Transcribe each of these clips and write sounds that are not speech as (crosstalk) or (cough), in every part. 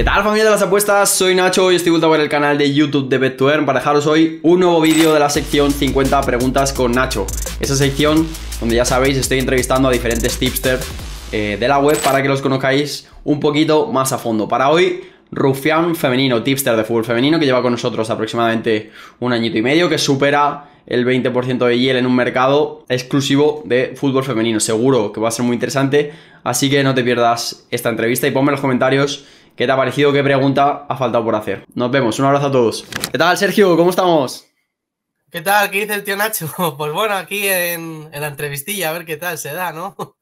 ¿Qué tal familia de las apuestas? Soy Nacho y estoy vuelta por el canal de YouTube de bet para dejaros hoy un nuevo vídeo de la sección 50 preguntas con Nacho Esa sección donde ya sabéis estoy entrevistando a diferentes tipsters eh, de la web para que los conozcáis un poquito más a fondo Para hoy, Rufián Femenino, tipster de fútbol femenino que lleva con nosotros aproximadamente un añito y medio Que supera el 20% de hiel en un mercado exclusivo de fútbol femenino Seguro que va a ser muy interesante, así que no te pierdas esta entrevista y ponme en los comentarios ¿Qué te ha parecido? ¿Qué pregunta ha faltado por hacer? Nos vemos, un abrazo a todos. ¿Qué tal, Sergio? ¿Cómo estamos? ¿Qué tal? ¿Qué dice el tío Nacho? (laughs) Pues bueno, aquí en, la entrevistilla, a ver qué tal se da, ¿no? (laughs)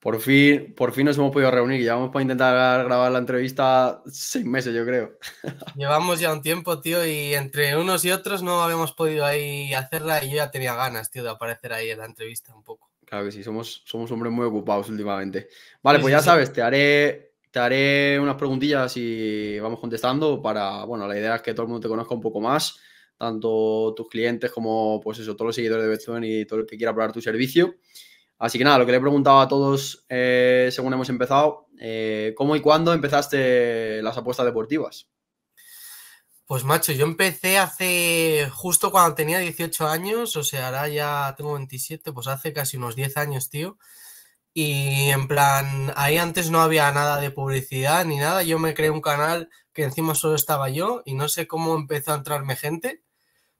Por fin, por fin nos hemos podido reunir. Llevamos para intentar grabar la entrevista seis meses, yo creo. (laughs) Llevamos ya un tiempo, tío, y entre unos y otros no habíamos podido ahí hacerla y yo ya tenía ganas, tío, de aparecer ahí en la entrevista un poco. Claro que sí, somos, somos hombres muy ocupados últimamente. Vale, pues ya sabes, te haré te haré unas preguntillas y vamos contestando para, bueno, la idea es que todo el mundo te conozca un poco más, tanto tus clientes como, pues eso, todos los seguidores de Betson y todo el que quiera probar tu servicio. Así que nada, lo que le he preguntado a todos eh, según hemos empezado, eh, ¿cómo y cuándo empezaste las apuestas deportivas? Pues macho, yo empecé hace justo cuando tenía 18 años, o sea, ahora ya tengo 27, pues hace casi unos 10 años, tío. Y en plan, ahí antes no había nada de publicidad ni nada. Yo me creé un canal que encima solo estaba yo y no sé cómo empezó a entrarme gente,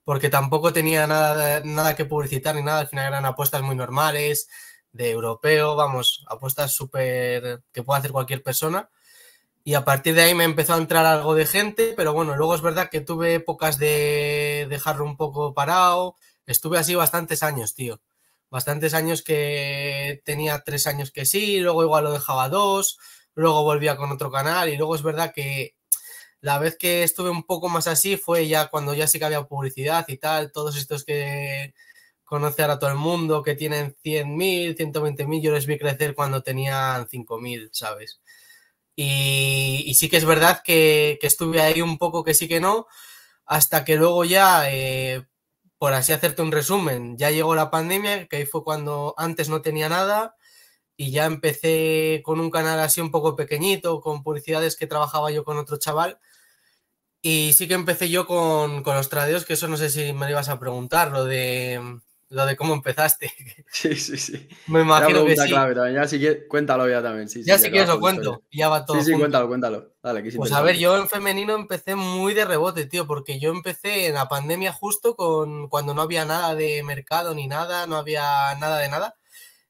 porque tampoco tenía nada, nada que publicitar ni nada. Al final eran apuestas muy normales, de europeo, vamos, apuestas súper que puede hacer cualquier persona. Y a partir de ahí me empezó a entrar algo de gente, pero bueno, luego es verdad que tuve épocas de dejarlo un poco parado. Estuve así bastantes años, tío bastantes años que tenía tres años que sí, luego igual lo dejaba dos, luego volvía con otro canal y luego es verdad que la vez que estuve un poco más así fue ya cuando ya sí que había publicidad y tal, todos estos que conoce ahora todo el mundo, que tienen 100.000, 120.000, yo les vi crecer cuando tenían 5.000, ¿sabes? Y, sí que es verdad que, estuve ahí un poco que sí que no, hasta que luego ya eh, por así hacerte un resumen, ya llegó la pandemia, que ahí fue cuando antes no tenía nada y ya empecé con un canal así un poco pequeñito, con publicidades que trabajaba yo con otro chaval. Y sí que empecé yo con, con los tradeos, que eso no sé si me lo ibas a preguntar, lo de lo de cómo empezaste. (laughs) Sí, sí, sí. Me imagino que Clave, ya cuéntalo ya también. Sí, ya sí, si quieres lo cuento. Ya va todo. Sí, sí, cuéntalo, cuéntalo. Dale, que pues a ver, yo en femenino empecé muy de rebote, tío, porque yo empecé en la pandemia justo con cuando no había nada de mercado ni nada, no había nada de nada.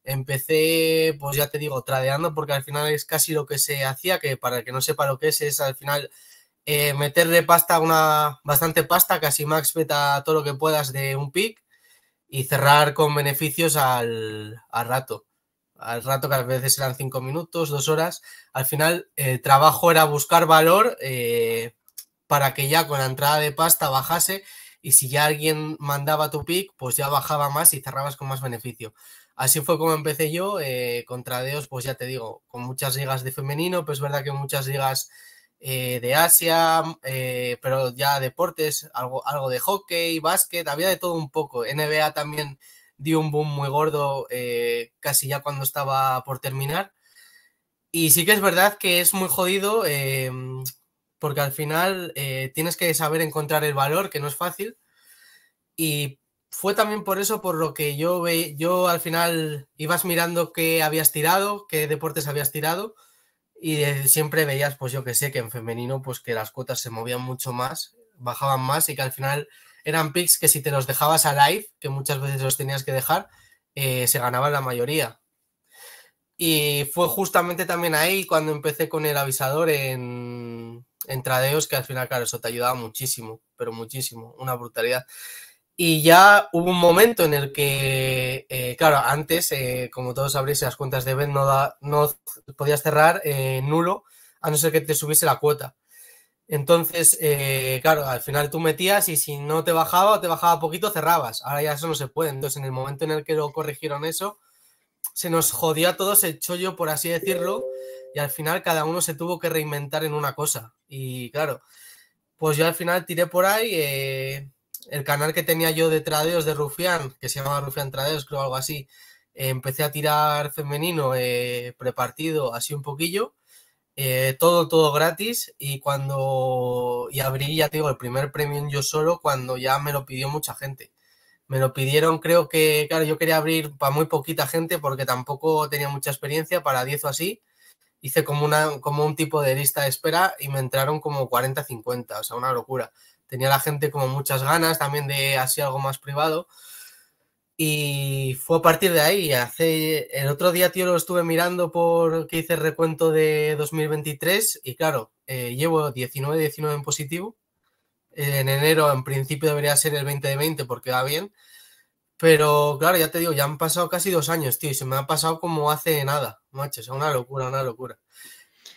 Empecé, pues ya te digo, tradeando, porque al final es casi lo que se hacía, que para el que no sepa lo que es, es al final meter eh, meterle pasta, una bastante pasta, casi max beta, todo lo que puedas de un pick y cerrar con beneficios al, rato. Al rato que a veces eran cinco minutos, dos horas. Al final el trabajo era buscar valor eh, para que ya con la entrada de pasta bajase y si ya alguien mandaba tu pick, pues ya bajaba más y cerrabas con más beneficio. Así fue como empecé yo, eh, contra dios pues ya te digo, con muchas ligas de femenino, pues es verdad que muchas ligas eh, de Asia, eh, pero ya deportes, algo, algo de hockey, básquet, había de todo un poco. NBA también dio un boom muy gordo eh, casi ya cuando estaba por terminar. Y sí que es verdad que es muy jodido em, porque al final tienes que saber encontrar el valor, que no es fácil. Y fue también por eso por lo que yo, ve, yo al final ibas mirando qué habías tirado, qué deportes habías tirado y siempre veías, pues yo que sé, que en femenino, pues que las cuotas se movían mucho más, bajaban más y que al final eran picks que si te los dejabas a live, que muchas veces los tenías que dejar, eh, se ganaban la mayoría. Y fue justamente también ahí cuando empecé con el avisador en, en tradeos, que al final, claro, eso te ayudaba muchísimo, pero muchísimo, una brutalidad. Y ya hubo un momento en el que, eh, claro, antes, eh, como todos sabréis, las cuentas de Ben no, podías cerrar eh, nulo a no ser que te subiese la cuota. Entonces, claro, al final tú metías y si no te bajaba o te bajaba poquito, cerrabas. Ahora ya eso no se puede. Entonces, en el momento en el que lo corrigieron eso, se nos jodió a todos el chollo, por así decirlo, y al final cada uno se tuvo que reinventar en una cosa. Y claro, pues yo al final tiré por ahí el canal que tenía yo de tradeos de Rufián, que se llamaba Rufián Tradeos, creo algo así, empecé a tirar femenino eh, prepartido así un poquillo, eh, todo, todo gratis y cuando, y abrí ya te digo, el primer premium yo solo cuando ya me lo pidió mucha gente. Me lo pidieron, creo que, claro, yo quería abrir para muy poquita gente porque tampoco tenía mucha experiencia, para 10 o así. Hice como, una, como un tipo de lista de espera y me entraron como 40, 50, o sea, una locura tenía la gente como muchas ganas también de así algo más privado. Y fue a partir de ahí. Hace, el otro día, tío, lo estuve mirando porque hice recuento de 2023 y claro, eh, llevo 19-19 en positivo. En enero, en principio, debería ser el 20 de 20 porque va bien. Pero claro, ya te digo, ya han pasado casi dos años, tío, y se me ha pasado como hace nada, macho. es una locura, una locura.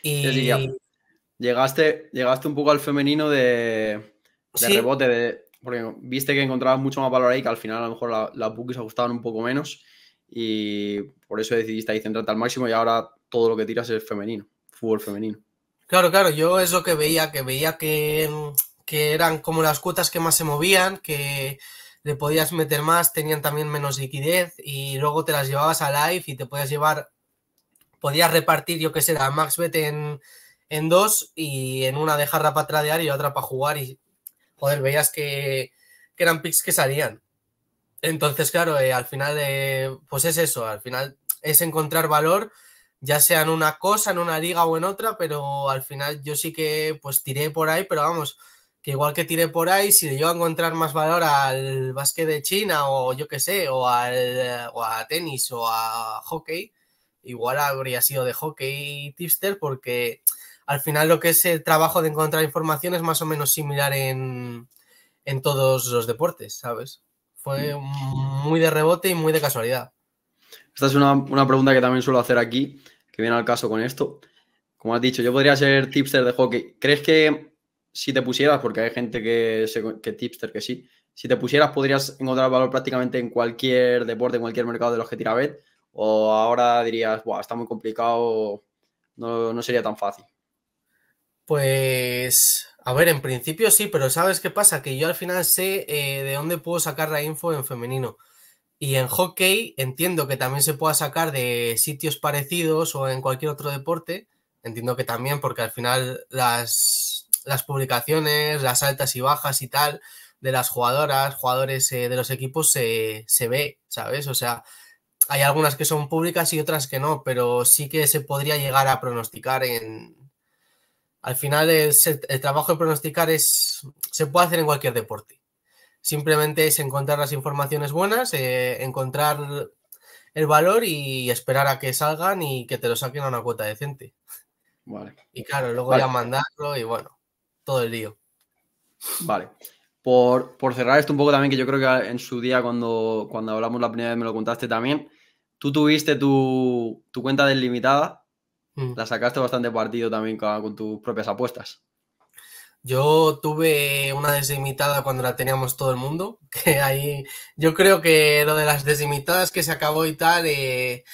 Y... llegaste, llegaste un poco al femenino de, de rebote, de, porque viste que encontrabas mucho más valor ahí, que al final a lo mejor las bookies ajustaban un poco menos y por eso decidiste ahí centrarte al máximo y ahora todo lo que tiras es femenino, fútbol femenino. Claro, claro, yo eso que veía, que veía que, eran como las cuotas que más se movían, que le podías meter más, tenían también menos liquidez y luego te las llevabas a live y te podías llevar, podías repartir, yo que sé, a max en, en dos y en una dejarla para tradear y otra para jugar y joder, veías que, eran picks que salían. Entonces, claro, eh, al final, pues es eso, al final es encontrar valor, ya sea en una cosa, en una liga o en otra, pero al final yo sí que pues tiré por ahí, pero vamos, que igual que tiré por ahí, si le yo a encontrar más valor al básquet de China o yo qué sé, o, al, o a tenis o a hockey, igual habría sido de hockey tipster porque al final lo que es el trabajo de encontrar información es más o menos similar en, todos los deportes, ¿sabes? Fue mm. muy de rebote y muy de casualidad. Esta es una, pregunta que también suelo hacer aquí, que viene al caso con esto. Como has dicho, yo podría ser tipster de hockey. ¿Crees que si te pusieras, porque hay gente que, que tipster que sí, si te pusieras podrías encontrar valor prácticamente en cualquier deporte, en cualquier mercado de los que tira ¿O ahora dirías, Buah, está muy complicado, no sería tan fácil? Pues, a ver, en principio sí, pero ¿sabes qué pasa? Que yo al final sé eh, de dónde puedo sacar la info en femenino. Y en hockey entiendo que también se pueda sacar de sitios parecidos o en cualquier otro deporte. Entiendo que también, porque al final las, las publicaciones, las altas y bajas y tal, de las jugadoras, jugadores eh, de los equipos se, se, ve, ¿sabes? O sea, hay algunas que son públicas y otras que no, pero sí que se podría llegar a pronosticar en, al final el, trabajo de pronosticar es, se puede hacer en cualquier deporte. Simplemente es encontrar las informaciones buenas, eh, encontrar el valor y esperar a que salgan y que te lo saquen a una cuota decente. Vale. Y claro, luego ya mandarlo y bueno, todo el lío. Vale. Por, cerrar esto un poco también, que yo creo que en su día cuando, cuando hablamos la primera vez me lo contaste también, tú tuviste tu, tu cuenta deslimitada Mm. La sacaste bastante partido también con, tus propias apuestas. Yo tuve una desimitada cuando la teníamos todo el mundo, (laughs) que ahí yo creo que lo de las desimitadas que se acabó y tal eh,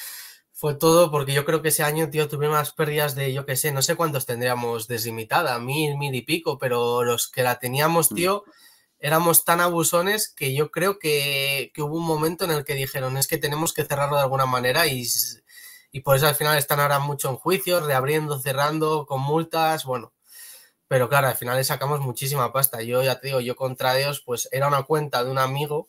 fue todo porque yo creo que ese año, tío, tuve unas pérdidas de, yo qué sé, no sé cuántos tendríamos desimitada, mil, mil y pico, pero los que la teníamos, mm. tío, éramos tan abusones que yo creo que, que, hubo un momento en el que dijeron es que tenemos que cerrarlo de alguna manera y y por eso al final están ahora mucho en juicios, reabriendo, cerrando, con multas, bueno. Pero claro, al final sacamos muchísima pasta. Yo ya te digo, yo contra Dios, pues era una cuenta de un amigo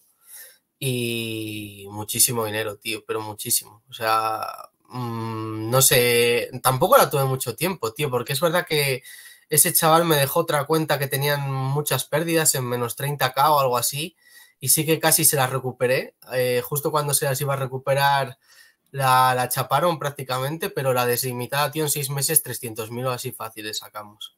y muchísimo dinero, tío, pero muchísimo. O sea, mm, no sé, tampoco la tuve mucho tiempo, tío, porque es verdad que ese chaval me dejó otra cuenta que tenían muchas pérdidas en menos 30k o algo así, y sí que casi se las recuperé. Eh, justo cuando se las iba a recuperar, la, chaparon prácticamente, pero la deslimitada, tío, en seis meses 300.000 o así fáciles sacamos.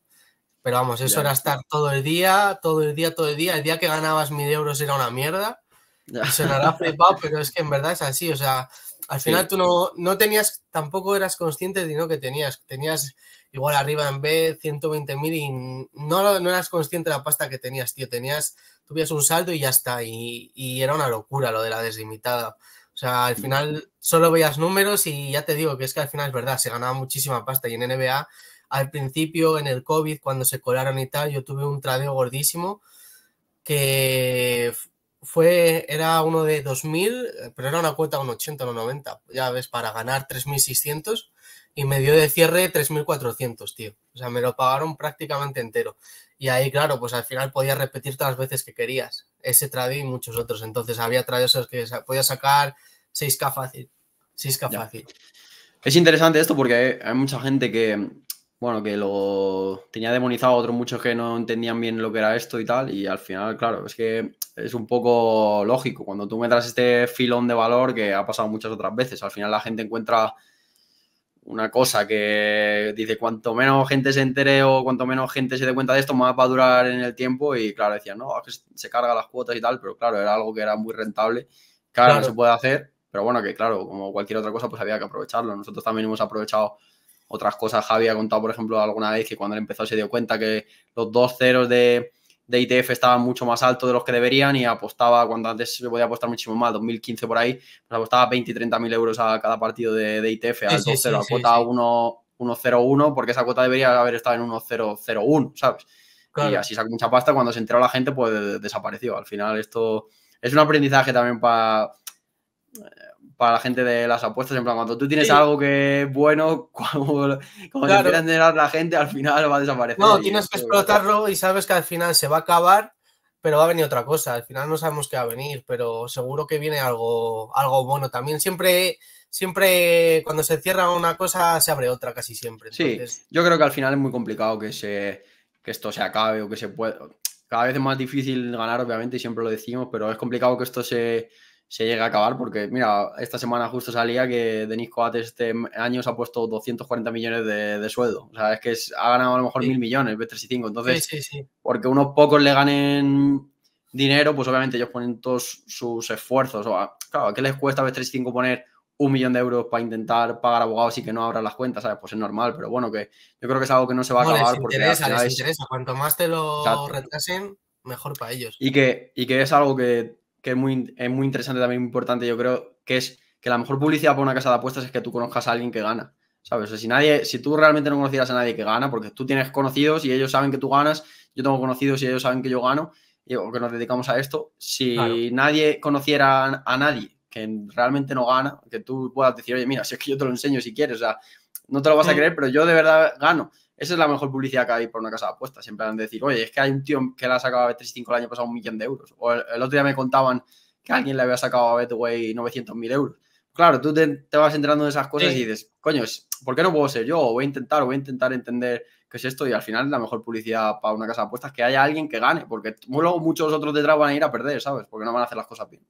Pero vamos, eso era estar todo el día, todo el día, todo el día. El día que ganabas mil euros era una mierda. (laughs) pero es que en verdad es así. O sea, al final tú no, no, tenías, tampoco eras consciente de dinero que tenías. Tenías igual arriba en B 120 mil y no, no eras consciente de la pasta que tenías, tío. Tenías, tuvías un saldo y ya está. y era una locura lo de la deslimitada. O sea, al final solo veías números y ya te digo que es que al final es verdad, se ganaba muchísima pasta y en NBA al principio, en el COVID, cuando se colaron y tal, yo tuve un tradeo gordísimo que fue, era uno de 2.000, pero era una cuota un 80 o 90, ya ves, para ganar 3.600 y me dio de cierre 3.400, tío. O sea, me lo pagaron prácticamente entero. Y ahí, claro, pues al final podías repetir todas las veces que querías ese trade y muchos otros. Entonces había traders que podía sacar 6K fácil. 6K fácil. Es interesante esto porque hay, mucha gente que, bueno, que lo tenía demonizado, otros muchos que no entendían bien lo que era esto y tal, y al final, claro, es que es un poco lógico, cuando tú metas este filón de valor que ha pasado muchas otras veces, al final la gente encuentra una cosa que dice, cuanto menos gente se entere o cuanto menos gente se dé cuenta de esto, más va a durar en el tiempo. Y claro, decían, no, se carga las cuotas y tal, pero claro, era algo que era muy rentable, claro. no se puede hacer, pero bueno, que claro, como cualquier otra cosa, pues había que aprovecharlo. Nosotros también hemos aprovechado otras cosas. Javi ha contado, por ejemplo, alguna vez que cuando él empezó se dio cuenta que los dos ceros de de ITF estaba mucho más alto de los que deberían y apostaba, cuando antes se podía apostar muchísimo más, 2015 por ahí, pues apostaba 20 30 mil euros a cada partido de, de ITF, a cuota 1-0-1, porque esa cuota debería haber estado en 1-0-0-1, ¿sabes? Y así sacó mucha pasta, cuando se enteró la gente, pues desapareció. Al final esto es un aprendizaje también para para la gente de las apuestas, en plan, cuando tú tienes algo que es bueno, (laughs) cuando, cuando claro. te la gente, al final va a desaparecer. No, tienes que explotarlo y sabes que al final se va a acabar, pero va a venir otra cosa. Al final no sabemos qué va a venir, pero seguro que viene algo, algo bueno. También siempre, siempre cuando se cierra una cosa, se abre otra casi siempre. Sí, yo creo que al final es muy complicado que, se, que esto se acabe o que se pueda... Cada vez es más difícil ganar, obviamente, y siempre lo decimos, pero es complicado que esto se se llegue a acabar, porque mira, esta semana justo salía que Denis coates este año se ha puesto 240 millones de, sueldo. O sea, es que ha ganado a lo mejor mil millones, b 3 Entonces, sí, entonces porque unos pocos le ganen dinero, pues obviamente ellos ponen todos sus esfuerzos. O ah, claro, ¿qué les cuesta a y 5 poner un millón de euros para intentar pagar abogados y que no abran las cuentas, ¿sabes? Pues es normal, pero bueno, que yo creo que es algo que no se va a acabar. porque interesa, Cuanto más te lo retrasen, mejor para ellos. Y que, y que es algo que que es muy, es muy interesante, también muy importante, yo creo, que es que la mejor publicidad para una casa de apuestas es que tú conozcas a alguien que gana. ¿Sabes? si nadie, si tú realmente no conocieras a nadie que gana, porque tú tienes conocidos y ellos saben que tú ganas, yo tengo conocidos y ellos saben que yo gano, y, o nos dedicamos a esto, si nadie conociera a, nadie que realmente no gana, que tú puedas decir, oye, mira, si es que yo te lo enseño si quieres, o sea, no te lo vas a mm. creer, pero yo de verdad gano. Esa es la mejor publicidad que hay para una casa de apuestas. siempre van a decir, oye, es que hay un tío que la ha sacado a bet 3,5 el año pasado un millón de euros. O el, otro día me contaban que alguien le había sacado a Betway 900 mil euros. Claro, tú te, vas entrando en esas cosas y dices, coño, ¿por qué no puedo ser yo? O voy a intentar, o voy a intentar entender qué es esto. Y al final, la mejor publicidad para una casa de apuestas es que haya alguien que gane, porque luego muchos otros detrás van a ir a perder, ¿sabes? Porque no van a hacer las cosas bien.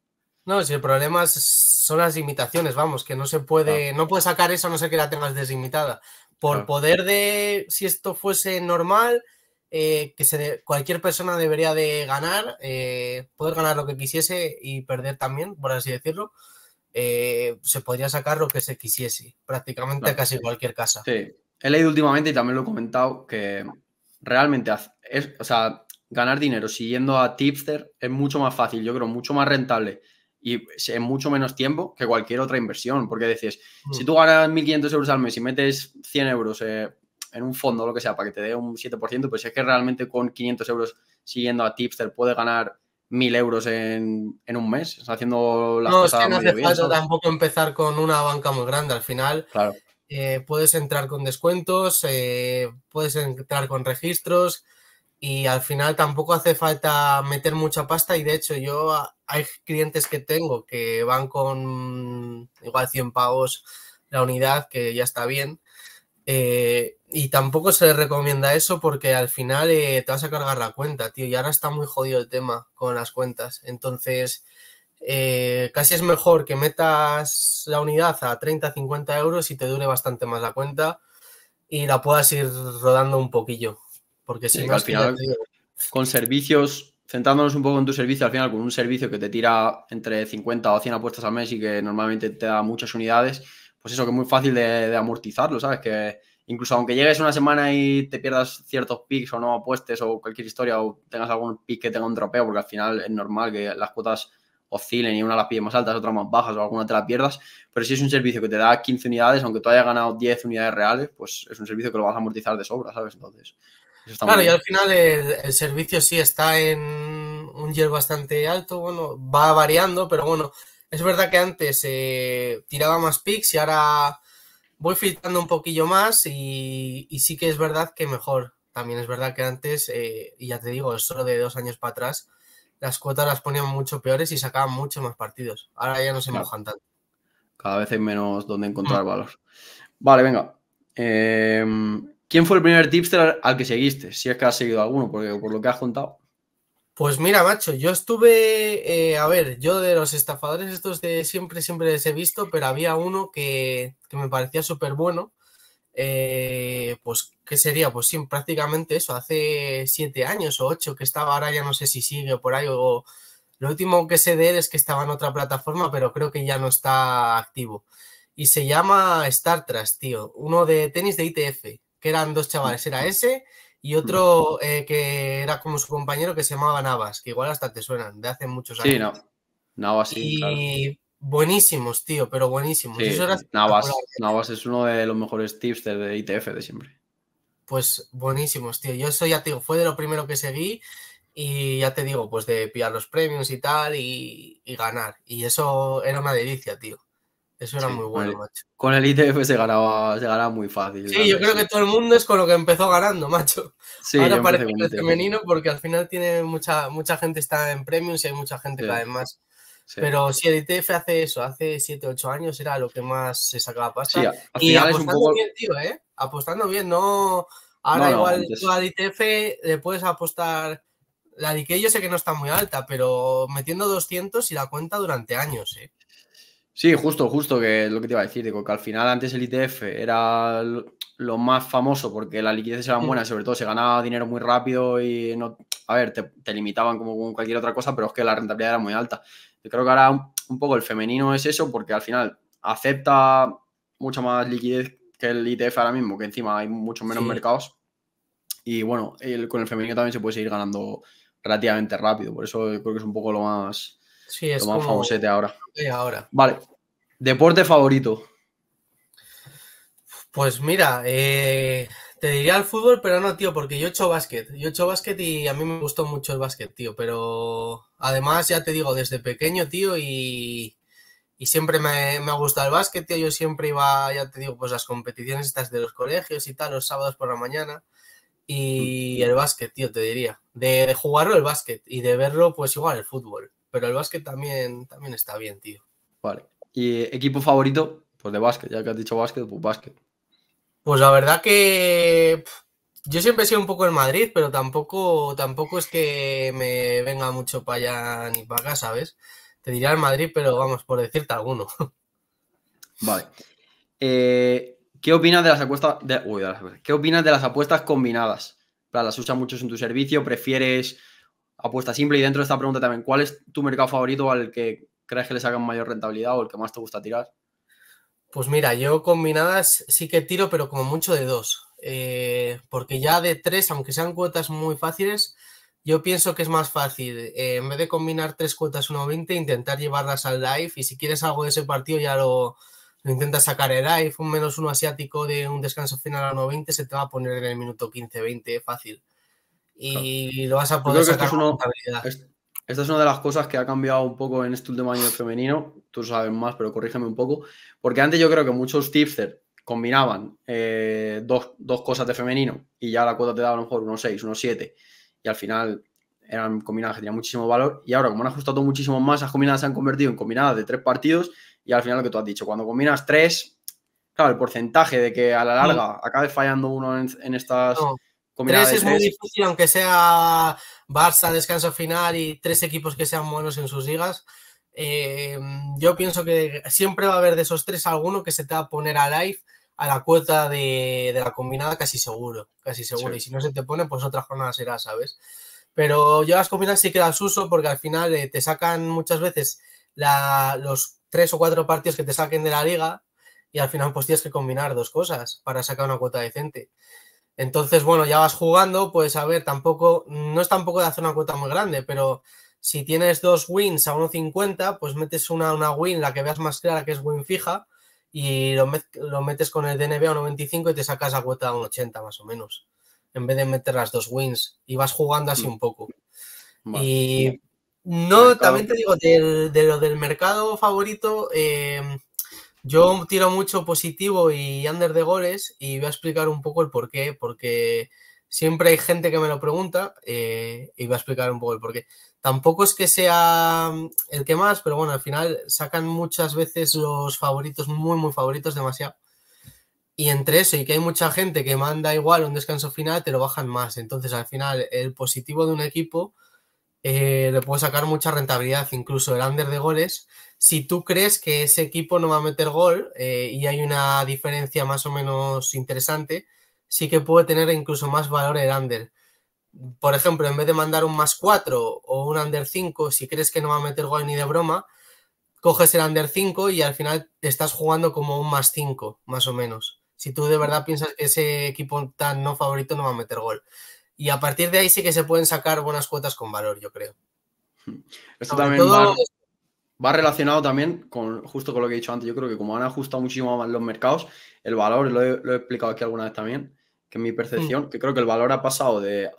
No, si el problema son las imitaciones, vamos, que no se puede, no puedes sacar eso a no ser que la tengas desimitada por poder de, si esto fuese normal, eh, que cualquier persona debería de ganar, eh, poder ganar lo que quisiese y perder también, por así decirlo, eh, se podría sacar lo que se quisiese, prácticamente a casi cualquier casa. Sí, he leído últimamente y también lo he comentado que realmente es, o sea, ganar dinero siguiendo a Tipster es mucho más fácil, yo creo, mucho más rentable y en mucho menos tiempo que cualquier otra inversión, porque dices, si mm. tú ganas 1.500 euros al mes y metes 100 euros eh, en un fondo lo que sea para que te dé un 7%, pues es que realmente con 500 euros siguiendo a Tipster puedes ganar 1.000 euros en, un mes, haciendo las cosas es que no hace falta tampoco empezar con una banca muy grande al final. Eh, puedes entrar con descuentos, eh, puedes entrar con registros y al final tampoco hace falta meter mucha pasta y de hecho yo hay clientes que tengo que van con igual 100 pagos la unidad, que ya está bien. Eh, y tampoco se les recomienda eso porque al final eh, te vas a cargar la cuenta, tío. Y ahora está muy jodido el tema con las cuentas. Entonces, eh, casi es mejor que metas la unidad a 30, 50 euros y te dure bastante más la cuenta y la puedas ir rodando un poquillo. Porque si no, al final, con servicios centrándonos un poco en tu servicio, al final con un servicio que te tira entre 50 o 100 apuestas al mes y que normalmente te da muchas unidades, pues eso que es muy fácil de, amortizarlo, ¿sabes? Que incluso aunque llegues una semana y te pierdas ciertos picks o no apuestes o cualquier historia o tengas algún pick que tenga un tropeo, porque al final es normal que las cuotas oscilen y una las pides más altas, otra más bajas o alguna te la pierdas, pero si es un servicio que te da 15 unidades, aunque tú hayas ganado 10 unidades reales, pues es un servicio que lo vas a amortizar de sobra, ¿sabes? Entonces, Claro, y al final el, servicio sí está en un yield bastante alto, bueno, va variando, pero bueno, es verdad que antes eh, tiraba más picks y ahora voy filtrando un poquillo más y, sí que es verdad que mejor. También es verdad que antes, eh, y ya te digo, solo de dos años para atrás, las cuotas las ponían mucho peores y sacaban mucho más partidos. Ahora ya no se mojan tanto. Cada vez hay menos donde encontrar mm. valor. Vale, venga. Em, ¿Quién fue el primer tipster al que seguiste? Si es que has seguido alguno, por lo que has contado. Pues mira, macho, yo estuve, eh, a ver, yo de los estafadores estos de siempre, siempre les he visto, pero había uno que, me parecía súper bueno. Eh, pues, ¿qué sería? Pues sí, prácticamente eso, hace siete años o ocho que estaba, ahora ya no sé si sigue por ahí Lo último que sé de él es que estaba en otra plataforma, pero creo que ya no está activo. Y se llama Star tío, uno de tenis de ITF que eran dos chavales, era ese y otro eh, que era como su compañero que se llamaba Navas, que igual hasta te suenan, de hace muchos años. Sí, no. Navas, sí. Y buenísimos, tío, pero buenísimos. Navas, ¿eh? Navas es uno de los mejores tips de ITF de siempre. Pues buenísimos, tío. Yo soy, ya te digo, fue de lo primero que seguí y ya te digo, pues de pillar los premios y tal y, ganar. Y eso era una delicia, tío. Eso era muy bueno, macho. Con el ITF se ganaba, se ganaba muy fácil. Sí, yo creo que todo el mundo es con lo que empezó ganando, (laughs) macho. Ahora parece que es femenino porque al final tiene mucha, mucha gente está en premium y hay mucha gente que además. Pero si el ITF hace eso, hace 7, 8 años era lo que más se sacaba pasta. y apostando bien, tío, ¿eh? Apostando bien, no. Ahora igual tú al ITF le puedes apostar. La que yo sé que no está muy alta, pero metiendo 200 y la cuenta durante años, ¿eh? Sí, justo, justo, que es lo que te iba a decir, que al final antes el ITF era lo más famoso porque la liquidez eran mm. buena, sobre todo se ganaba dinero muy rápido y no, a ver, te, limitaban como con cualquier otra cosa, pero es que la rentabilidad era muy alta. Yo creo que ahora un, poco el femenino es eso porque al final acepta mucha más liquidez que el ITF ahora mismo, que encima hay muchos menos mercados. Y bueno, con el femenino también se puede seguir ganando relativamente rápido, por eso creo que es un poco lo más Sí, es como... Famosete ahora. ahora. Vale. ¿Deporte favorito? Pues mira, eh, te diría el fútbol, pero no, tío, porque yo he hecho básquet. Yo he hecho básquet y a mí me gustó mucho el básquet, tío. Pero además, ya te digo, desde pequeño, tío, y, siempre me, me ha gustado el básquet, tío. Yo siempre iba, ya te digo, pues las competiciones estas de los colegios y tal, los sábados por la mañana. Y mm. el básquet, tío, te diría. De, de jugarlo el básquet y de verlo, pues igual el fútbol pero el básquet también, también está bien, tío. Vale. ¿Y equipo favorito? Pues de básquet, ya que has dicho básquet, pues básquet. Pues la verdad que yo siempre he sido un poco en Madrid, pero tampoco, tampoco es que me venga mucho para allá ni para acá, ¿sabes? Te diría el Madrid, pero vamos, por decirte alguno. (laughs) Vale. Eh, ¿Qué opinas de las apuestas? De, ¿Qué opinas de las apuestas combinadas? ¿Las usas muchos en tu servicio? ¿Prefieres apuesta simple. Y dentro de esta pregunta también, ¿cuál es tu mercado favorito al que crees que le sacan mayor rentabilidad o el que más te gusta tirar? Pues mira, yo combinadas sí que tiro, pero como mucho de dos. Eh, porque ya de tres, aunque sean cuotas muy fáciles, yo pienso que es más fácil, eh, en vez de combinar tres cuotas 1.20, intentar llevarlas al live. Y si quieres algo de ese partido, ya lo, lo intentas sacar el live. Un menos uno asiático de un descanso final a 1.20 se te va a poner en el minuto 15-20, fácil y lo vas a poder sacar Esta es una de las cosas que ha cambiado un poco en este último año femenino. Tú sabes más, pero corrígeme un poco. Porque antes yo creo que muchos tipsters combinaban eh, dos, cosas de femenino y ya la cuota te daba a lo mejor unos 6, unos 7 y al final eran combinadas que tenían muchísimo valor y ahora como han ajustado muchísimo más, las combinadas se han convertido en combinadas de tres partidos y al final lo que tú has dicho, cuando combinas tres, claro, el porcentaje de que a la mm. larga acabe fallando uno en, estas... Tres es muy difícil, aunque sea Barça, descanso final y tres equipos que sean buenos en sus ligas. Eh, yo pienso que siempre va a haber de esos tres alguno que se te va a poner a live a la cuota de, la combinada casi seguro, casi seguro. Y si no se te pone, pues otra jornada será, ¿sabes? Pero yo las combinadas sí que las uso porque al final eh, te sacan muchas veces los tres o cuatro partidos que te saquen de la liga y al final pues tienes que combinar dos cosas para sacar una cuota decente. Entonces, bueno, ya vas jugando, pues a ver, tampoco, no es tampoco de hacer una cuota muy grande, pero si tienes dos wins a 1.50, pues metes una, una win, la que veas más clara que es win fija, y lo, metes con el DNB a 1.95 y te sacas la cuota a 1.80 más o menos, en vez de meter las dos wins, y vas jugando así mm. un poco. Y no, también te digo, de, lo del mercado favorito, eh, yo tiro mucho positivo y under de goles y voy a explicar un poco el por qué, porque siempre hay gente que me lo pregunta eh, y voy a explicar un poco el por qué. Tampoco es que sea mm, el que más, pero bueno, al final sacan muchas veces los favoritos, muy, muy favoritos, demasiado. Y entre eso y que hay mucha gente que manda igual un descanso final, te lo bajan más. Entonces, al final, el positivo de un equipo eh, le puede sacar mucha rentabilidad, incluso el under de goles. Si tú crees que ese equipo no va a meter gol eh, y hay una diferencia más o menos interesante, sí que puede tener incluso más valor el under. Por ejemplo, en vez de mandar un más 4 o un under 5, si crees que no va a meter gol ni de broma, coges el under 5 y al final te estás jugando como un más 5, más o menos. Si tú de verdad piensas que ese equipo tan no favorito no va a meter gol. Y a partir de ahí sí que se pueden sacar buenas cuotas con valor, yo creo. Esto también va, relacionado también con justo con lo que he dicho antes. Yo creo que como han ajustado muchísimo más los mercados, el valor, lo he, explicado aquí alguna vez también, que es mi percepción, mm. que creo que el valor ha pasado de,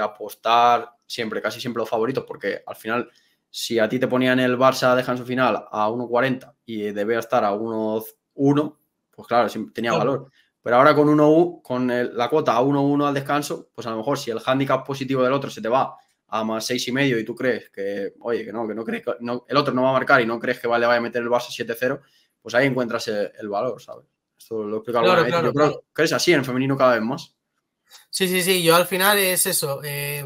apostar siempre, casi siempre los favoritos, porque al final si a ti te ponían el Barça dejan su final a 1.40 y debía estar a 1.1, pues claro, tenía valor. Pero ahora con uno con la cuota a 1-1 al descanso, pues a lo mejor si el handicap positivo del otro se te va a más seis y medio y tú crees que, oye, que no, que no crees que el otro no va a marcar y no crees que vale, vaya a meter el base 7-0, pues ahí encuentras el, valor, ¿sabes? Esto lo explico claro, claro, claro. así en femenino cada vez más. Sí, sí, sí, yo al final es eso. Eh,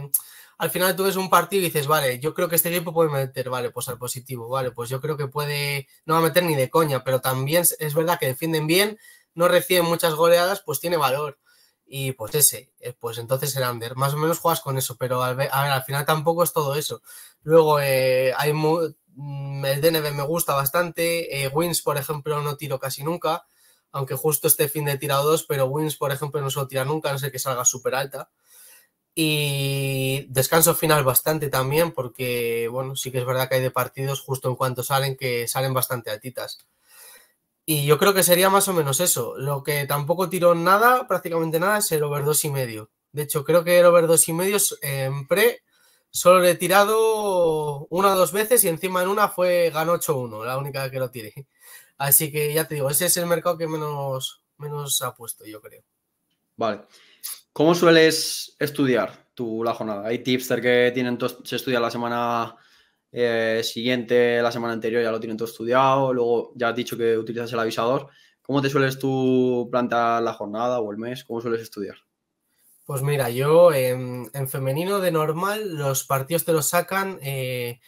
al final tú ves un partido y dices, vale, yo creo que este equipo puede meter, vale, pues al positivo, vale, pues yo creo que puede, no va a meter ni de coña, pero también es verdad que defienden bien no recibe muchas goleadas, pues tiene valor. Y pues ese, eh, pues entonces el under. Más o menos juegas con eso, pero al, a ver, al final tampoco es todo eso. Luego, eh, hay mm, el DNB me gusta bastante. Eh, Wins, por ejemplo, no tiro casi nunca, aunque justo este fin de tirado dos, pero Wins, por ejemplo, no solo tira nunca, no sé que salga súper alta. Y descanso final bastante también, porque bueno, sí que es verdad que hay de partidos justo en cuanto salen que salen bastante altitas. Y yo creo que sería más o menos eso. Lo que tampoco tiró nada, prácticamente nada, es el over medio De hecho, creo que el over medio en pre solo le he tirado una o dos veces y encima en una fue ganó 8-1, la única que lo tiene Así que ya te digo, ese es el mercado que menos, menos ha puesto, yo creo. Vale. ¿Cómo sueles estudiar tú la jornada? ¿Hay tips que tienen se estudia la semana eh, siguiente, la semana anterior ya lo tienen todo estudiado, luego ya has dicho que utilizas el avisador. ¿Cómo te sueles tú plantar la jornada o el mes? ¿Cómo sueles estudiar? Pues mira, yo em, en, femenino de normal los partidos te los sacan eh,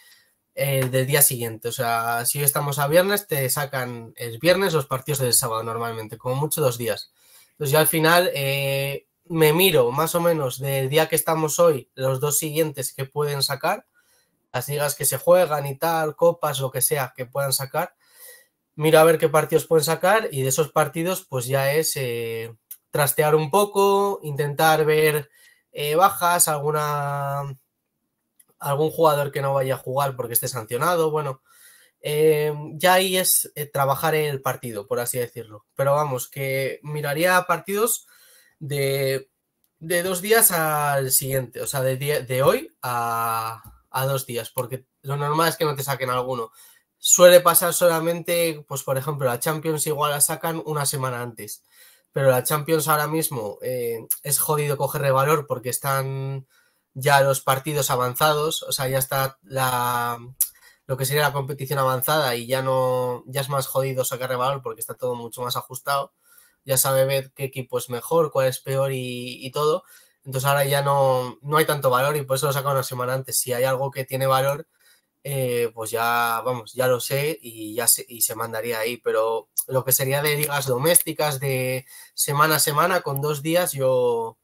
del día siguiente. O sea, si estamos a viernes, te sacan el viernes los partidos del sábado normalmente, como mucho dos días. Entonces yo al final eh, me miro más o menos del día que estamos hoy, los dos siguientes que pueden sacar las ligas que se juegan y tal, copas, lo que sea que puedan sacar, Mira a ver qué partidos pueden sacar y de esos partidos pues ya es eh, trastear un poco, intentar ver eh, bajas, alguna algún jugador que no vaya a jugar porque esté sancionado, bueno, eh, ya ahí es trabajar el partido, por así decirlo. Pero vamos, que miraría partidos de, de dos días al siguiente, o sea, de, de hoy a, dos días, porque lo normal es que no te saquen alguno. Suele pasar solamente, pues por ejemplo, la Champions igual la sacan una semana antes, pero la Champions ahora mismo eh, es jodido coger valor porque están ya los partidos avanzados, o sea, ya está la, lo que sería la competición avanzada y ya no ya es más jodido sacar valor porque está todo mucho más ajustado. Ya sabe ver qué equipo es mejor, cuál es peor y, y todo. Entonces ahora ya no, no hay tanto valor y por eso lo saco una semana antes. Si hay algo que tiene valor, eh, pues ya, vamos, ya lo sé y ya se, se mandaría ahí. Pero lo que sería de ligas domésticas de semana a semana con dos días, yo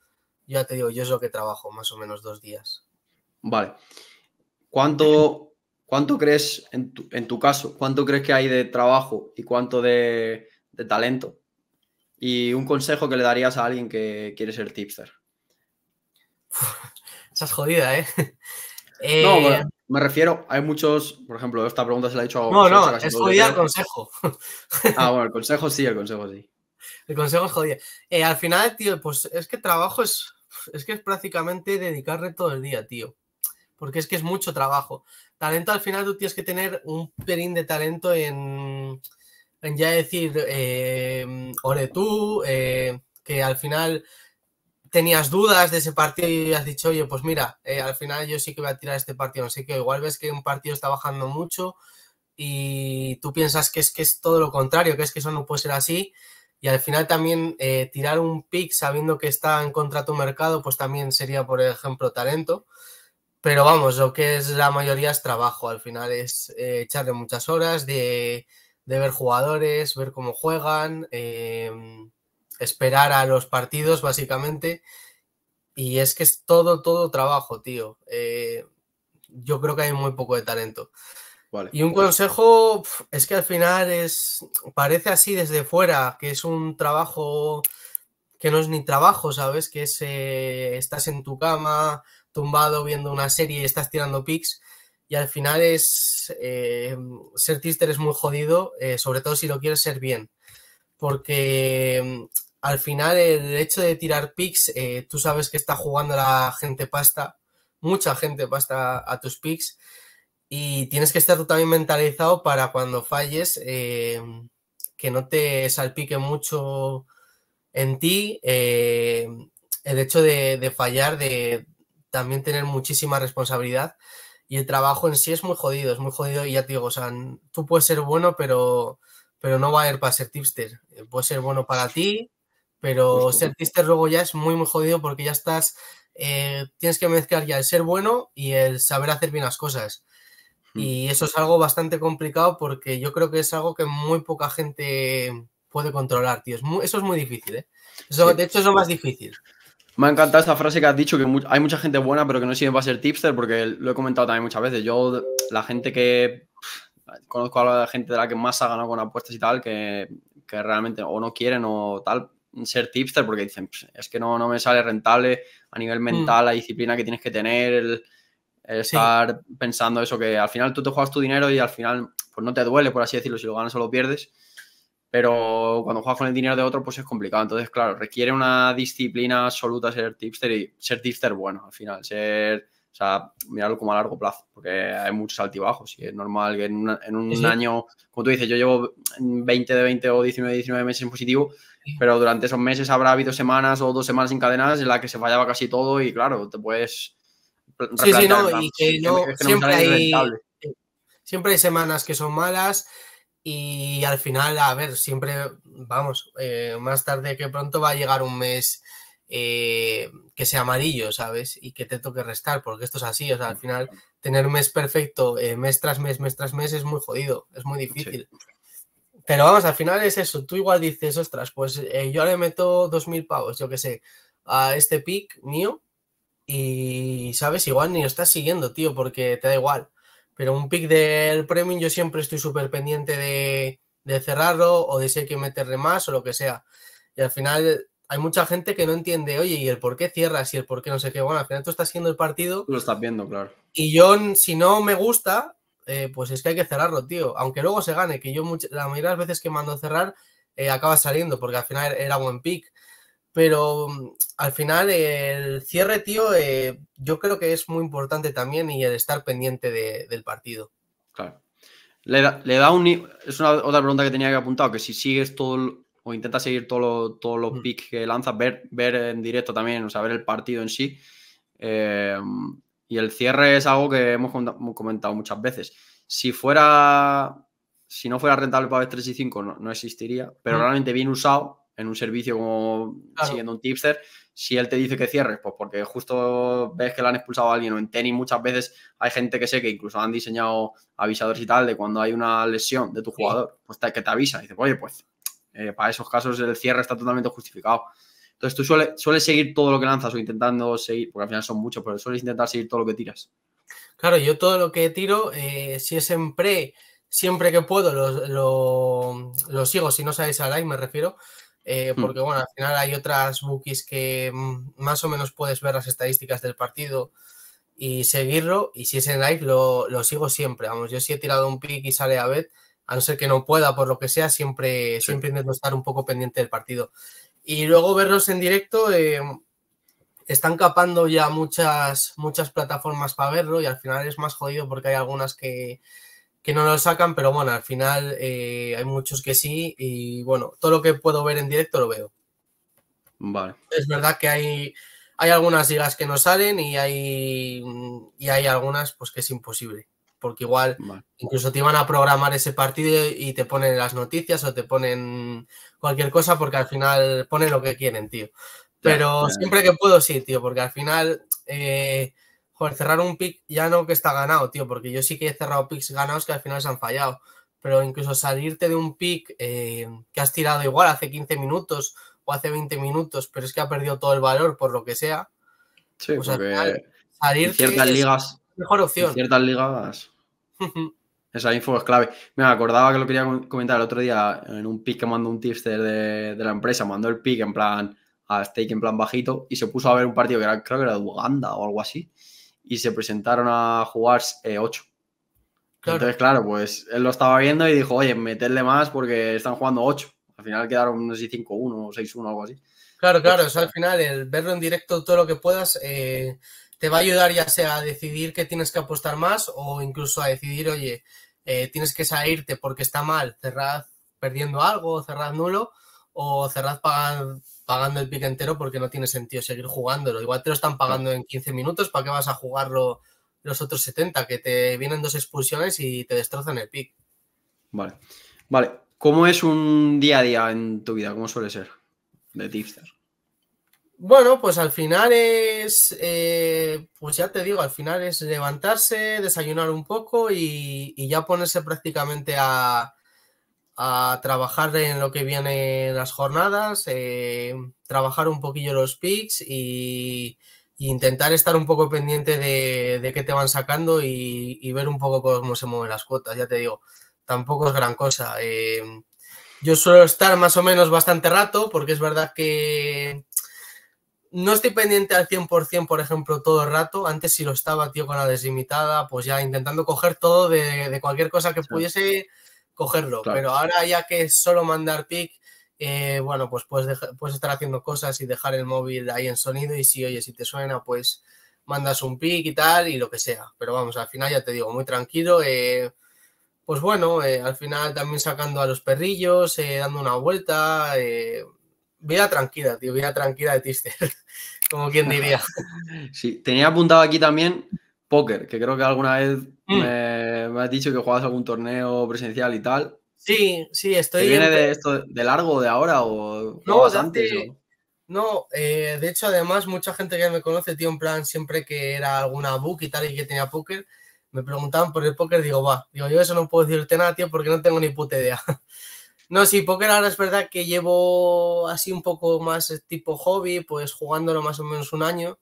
ya te digo, yo es lo que trabajo, más o menos dos días. Vale. ¿Cuánto, cuánto crees, en tu, caso, cuánto crees que hay de trabajo y cuánto de, de talento? Y un consejo que le darías a alguien que quiere ser tipster. Esa (laughs) es jodida, ¿eh? (laughs) No, eh, me refiero, hay muchos, por ejemplo, esta pregunta se la he hecho a... No, no, es jodida el consejo. (laughs) ah, bueno, el consejo sí, el consejo sí. El consejo es jodida. Eh, al final, tío, pues es que trabajo es, es que es prácticamente dedicarle todo el día, tío. Porque es que es mucho trabajo. Talento al final tú tienes que tener un pelín de talento en, en ya decir, eh, ore tú, que al final tenías dudas de ese partido y has dicho, oye, pues mira, eh, al final yo sí que voy a tirar este partido. Así que igual ves que un partido está bajando mucho y tú piensas que es que es todo lo contrario, que es que eso no puede ser así. Y al final también eh, tirar un pick sabiendo que está en contra tu mercado, pues también sería, por ejemplo, talento. Pero vamos, lo que es la mayoría es trabajo. Al final es eh, echarle muchas horas de, de, ver jugadores, ver cómo juegan em, esperar a los partidos, básicamente. Y es que es todo, todo trabajo, tío. Eh, yo creo que hay muy poco de talento. y un consejo es que al final es parece así desde fuera, que es un trabajo que no es ni trabajo, ¿sabes? Que es, eh, estás en tu cama, tumbado, viendo una serie y estás tirando pics. Y al final es eh, ser tíster es muy jodido, sobre todo si lo quieres ser bien porque mm, al final el hecho de tirar picks, eh, tú sabes que está jugando la gente pasta, mucha gente pasta a tus picks, y tienes que estar totalmente también mentalizado para cuando falles, eh, que no te salpique mucho en ti eh, el hecho de, de, fallar, de también tener muchísima responsabilidad. Y el trabajo en sí es muy jodido, es muy jodido. Y ya te digo, o sea, tú puedes ser bueno, pero pero no va a ir para ser tipster. Eh, puede ser bueno para ti, pero ser tipster luego ya es muy, muy jodido porque ya estás, eh, tienes que mezclar ya el ser bueno y el saber hacer bien las cosas. Hmm. Y eso es algo bastante complicado porque yo creo que es algo que muy poca gente puede controlar, tío. eso es muy difícil, ¿eh? De hecho, es lo más difícil. Me ha encantado esta frase que has dicho, que hay mucha gente buena, pero que no sirve para ser tipster, porque lo he comentado también muchas veces. Yo, la gente que conozco a la gente de la que más ha ganado con apuestas y tal, que, realmente o no quieren o tal ser tipster porque dicen, es que no, no me sale rentable a nivel mm. mental, la disciplina que tienes que tener, el, estar pensando eso, que al final tú te juegas tu dinero y al final pues no te duele, por así decirlo, si lo ganas o lo pierdes, pero cuando juegas con el dinero de otro pues es complicado, entonces claro, requiere una disciplina absoluta ser tipster y ser tipster bueno, al final, ser o sea, mirarlo como a largo plazo, porque hay muchos altibajos y es normal que en, un año, como tú dices, yo llevo 20 de 20 o 19 de 19 meses en positivo, pero durante esos meses habrá habido semanas o dos semanas encadenadas en las que se fallaba casi todo y claro, te puedes... Sí, sí, no, y que siempre, hay, semanas que son malas y al final, a ver, siempre, vamos, eh, más tarde que pronto va a llegar un mes eh, que sea amarillo, ¿sabes? Y que te toque restar, porque esto es así, o sea, al final tener mes perfecto, eh, mes tras mes, mes tras mes es muy jodido, es muy difícil. Pero vamos, al final es eso, tú igual dices, ostras, pues eh, yo le meto 2.000 pavos, yo qué sé, a este pick mío y, ¿sabes? Igual ni lo estás siguiendo, tío, porque te da igual. Pero un pick del premium yo siempre estoy súper pendiente de, de cerrarlo o de si hay que meterle más o lo que sea. Y al final hay mucha gente que no entiende, oye, ¿y el por qué cierras y el por qué no sé qué? Bueno, al final tú estás viendo el partido. Lo estás viendo, claro. Y yo, si no me gusta, eh, pues es que hay que cerrarlo, tío. Aunque luego se gane, que yo la mayoría de las veces que mando cerrar eh, acaba saliendo, porque al final era buen pick. Pero mm, al final el cierre, tío, eh, yo creo que es muy importante también y el estar pendiente del partido. Claro. Le da, Es una, otra pregunta que tenía que apuntar, que si sigues todo, el o intenta seguir todos los mm. picks que lanzas, ver, ver en directo también, o sea, ver el partido en sí. Em, y el cierre es algo que hemos comentado muchas veces. Si fuera, si no fuera rentable para ver 3 y 5, no, existiría, pero mm. realmente bien usado en un servicio como siguiendo un tipster, si él te dice que cierres, pues porque justo ves que le han expulsado a alguien o en tenis muchas veces hay gente que sé que incluso han diseñado avisadores y tal de cuando hay una lesión de tu jugador, pues que te avisa, y dices, oye, pues eh, para esos casos el cierre está totalmente justificado. Entonces tú sueles, seguir todo lo que lanzas o intentando seguir, porque al final son muchos, pero sueles intentar seguir todo lo que tiras. Claro, yo todo lo que tiro, eh, si es en pre, siempre que puedo lo, sigo, si no sabéis a live me refiero, eh, hmm. porque bueno, al final hay otras bookies que mm, más o menos puedes ver las estadísticas del partido y seguirlo, y si es en live lo, sigo siempre, vamos, yo si he tirado un pick y sale a bet, a no ser que no pueda, por lo que sea, siempre, siempre intento estar un poco pendiente del partido. Y luego verlos en directo, eh, están capando ya muchas, muchas plataformas para verlo y al final es más jodido porque hay algunas que, no lo sacan, pero bueno, al final eh, hay muchos que sí y bueno, todo lo que puedo ver en directo lo veo. Vale. Es verdad que hay, hay algunas ligas que no salen y hay, hay algunas pues que es imposible porque igual incluso te iban a programar ese partido y te ponen las noticias o te ponen cualquier cosa porque al final ponen lo que quieren, tío. Pero siempre que puedo, sí, tío, porque al final, eh, joder, cerrar un pick ya no que está ganado, tío, porque yo sí que he cerrado picks ganados que al final se han fallado. Pero incluso salirte de un pick eh, que has tirado igual hace 15 minutos o hace 20 minutos, pero es que ha perdido todo el valor por lo que sea. Sí, pues al final, salirte ciertas ligas. mejor opción. ciertas ligas (laughs) Esa info es clave. Me acordaba que lo quería comentar el otro día en un pick que mandó un tipster de, la empresa. Mandó el pick en plan a stake en plan bajito y se puso a ver un partido que era, creo que era de Uganda o algo así. Y se presentaron a jugar 8. Eh, Entonces, claro, pues él lo estaba viendo y dijo, oye, meterle más porque están jugando 8. Al final quedaron, no sé, 5-1 o 6-1 o algo así. Claro, claro, pues al final el verlo en directo todo lo que puedas. Eh te va a ayudar ya sea a decidir que tienes que apostar más o incluso a decidir, oye, eh, tienes que salirte porque está mal, cerrad perdiendo algo, cerrad nulo o cerrad pagando, el pick entero porque no tiene sentido seguir jugándolo. Igual te lo están pagando en 15 minutos, ¿para qué vas a jugarlo los otros 70? Que te vienen dos expulsiones y te destrozan el pick. Vale. Vale. ¿Cómo es un día a día en tu vida? ¿Cómo suele ser? De tipster. Bueno, pues al final es, eh, pues ya te digo, al final es levantarse, desayunar un poco y, ya ponerse prácticamente a, a, trabajar en lo que vienen las jornadas, eh, trabajar un poquillo los picks y, intentar estar un poco pendiente de, qué te van sacando y, ver un poco cómo se mueven las cuotas, ya te digo, tampoco es gran cosa. Eh, yo suelo estar más o menos bastante rato porque es verdad que no estoy pendiente al 100%, por ejemplo, todo el rato. Antes sí lo estaba, tío, con la deslimitada, pues ya intentando coger todo de, cualquier cosa que pudiese cogerlo. Pero ahora ya que es solo mandar pic, eh, bueno, pues puedes, puedes, estar haciendo cosas y dejar el móvil ahí en sonido y si, oye, si te suena, pues mandas un pic y tal y lo que sea. Pero vamos, al final ya te digo, muy tranquilo. Eh, pues bueno, eh, al final también sacando a los perrillos, dando una vuelta. vida tranquila, tío, vida tranquila de Tister. (laughs) como quien diría. (laughs) sí, tenía apuntado aquí también póker, que creo que alguna vez mm. me, has dicho que jugabas algún torneo presencial y tal. Sí, sí, estoy. viene de esto de largo de ahora o no, bastante? No, eh, de hecho, además, mucha gente que me conoce, tío, en plan, siempre que era alguna book y tal y que tenía póker, me preguntaban por el póker, digo, va, digo, yo eso no puedo decirte nada, tío, porque no tengo ni puta idea. (laughs) No, sí, póker ahora es verdad que llevo así un poco más eh, tipo hobby, pues jugándolo más o menos un año.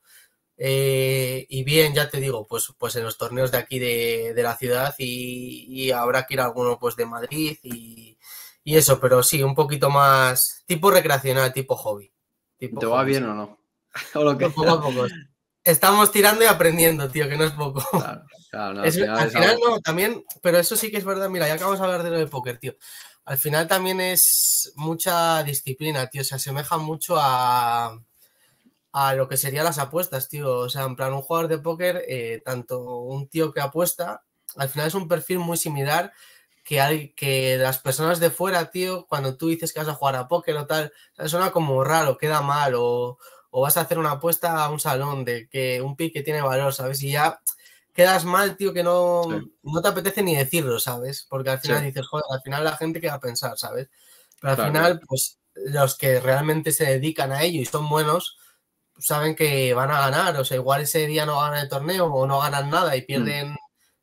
Eh, y bien, ya te digo, pues, pues en los torneos de aquí de, la ciudad y, habrá que ir a alguno pues de Madrid y, eso, pero sí, un poquito más tipo recreacional, tipo hobby. ¿Te va bien o no? (laughs) Estamos tirando y aprendiendo, tío, que no es poco. Claro, claro, al final no, también, pero eso sí que es verdad, mira, ya acabamos de hablar de lo de póker, tío al final también es mucha disciplina, tío. Se asemeja mucho a, lo que serían las apuestas, tío. O sea, en plan, un jugador de póker, eh, tanto un tío que apuesta, al final es un perfil muy similar que, hay, que las personas de fuera, tío, cuando tú dices que vas a jugar a póker o tal, suena como raro, queda mal, o, vas a hacer una apuesta a un salón de que un pick que tiene valor, ¿sabes? Y ya quedas mal, tío, que no, te apetece ni decirlo, ¿sabes? Porque al final dices, joder, al final la gente queda a pensar, ¿sabes? Pero al final, pues los que realmente se dedican a ello y son buenos, saben que van a ganar. O sea, igual ese día no ganan el torneo o no ganan nada y mm. pierden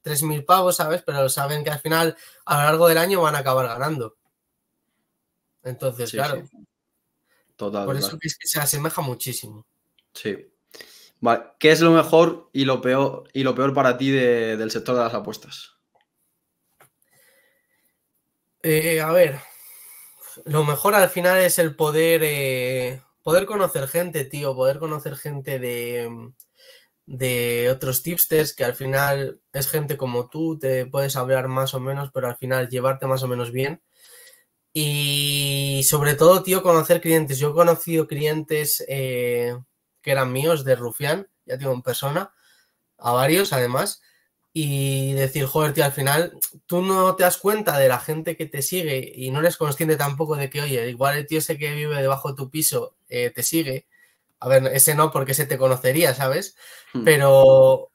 3.000 pavos, ¿sabes? Pero saben que al final, a lo largo del año, van a acabar ganando. Entonces, claro. Total, Por eso es que se asemeja muchísimo. Sí. ¿Qué es lo mejor y lo peor, y lo peor para ti del sector de las apuestas? Eh, a ver, lo mejor al final es el poder, eh, poder conocer gente, tío, poder conocer gente de, de otros tipsters que al final es gente como tú, te puedes hablar más o menos, pero al final llevarte más o menos bien. Y sobre todo, tío, conocer clientes. Yo he conocido clientes eh, que eran míos, de Rufián, ya tengo en persona, a varios además, y decir, joder, tío, al final tú no te das cuenta de la gente que te sigue y no eres consciente tampoco de que, oye, igual el tío ese que vive debajo de tu piso eh, te sigue. A ver, ese no, porque ese te conocería, ¿sabes? Hmm. Pero,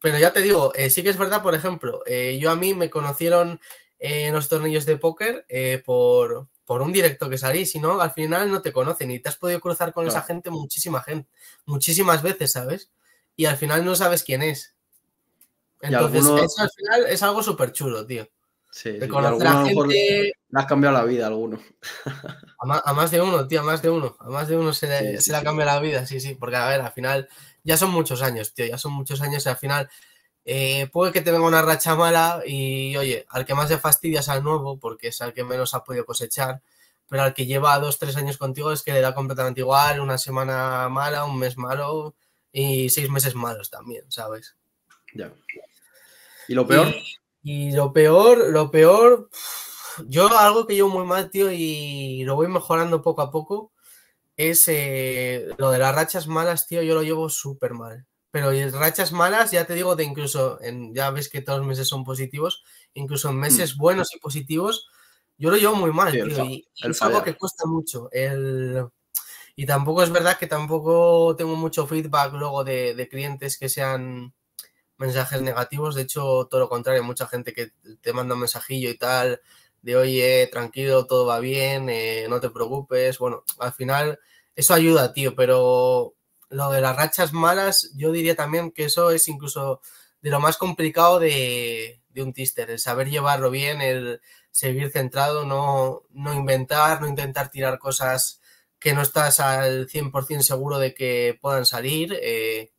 pero ya te digo, eh, sí que es verdad, por ejemplo, eh, yo a mí me conocieron en los tornillos de póker por, por un directo que salís, si no, al final no te conocen y te has podido cruzar con esa gente muchísima gente, muchísimas veces, ¿sabes? Y al final no sabes quién es. Entonces, eso al final es algo súper chulo, tío. Sí, De conocer a gente... Le has cambiado la vida a alguno. a, más, de uno, tío, a más de uno. A más de uno se se le ha cambiado la vida, sí, sí. Porque, a ver, al final ya son muchos años, tío, ya son muchos años y al final eh, puede que te venga una racha mala y, oye, al que más le fastidias al nuevo, porque es al que menos ha podido cosechar, pero al que lleva dos, tres años contigo es que le da completamente igual, una semana mala, un mes malo y seis meses malos también, ¿sabes? Ya. ¿Y lo peor? Y, lo peor, lo peor, yo algo que llevo muy mal, tío, y lo voy mejorando poco a poco, es eh, lo de las rachas malas, tío, yo lo llevo súper mal pero y rachas malas, ya te digo, de incluso, en, ya ves que todos los meses son positivos, incluso en hmm. meses buenos y positivos, yo lo llevo muy mal, tío, y, es algo que cuesta mucho. El, y tampoco es verdad que tampoco tengo mucho feedback luego de, clientes que sean mensajes negativos, de hecho, todo lo contrario, mucha gente que te manda un mensajillo y tal, de oye, tranquilo, todo va bien, eh, no te preocupes, bueno, al final eso ayuda, tío, pero lo de las rachas malas, yo diría también que eso es incluso de lo más complicado de, un tíster, el saber llevarlo bien, el seguir centrado, no, no inventar, no intentar tirar cosas que no estás al 100% seguro de que puedan salir. Eh,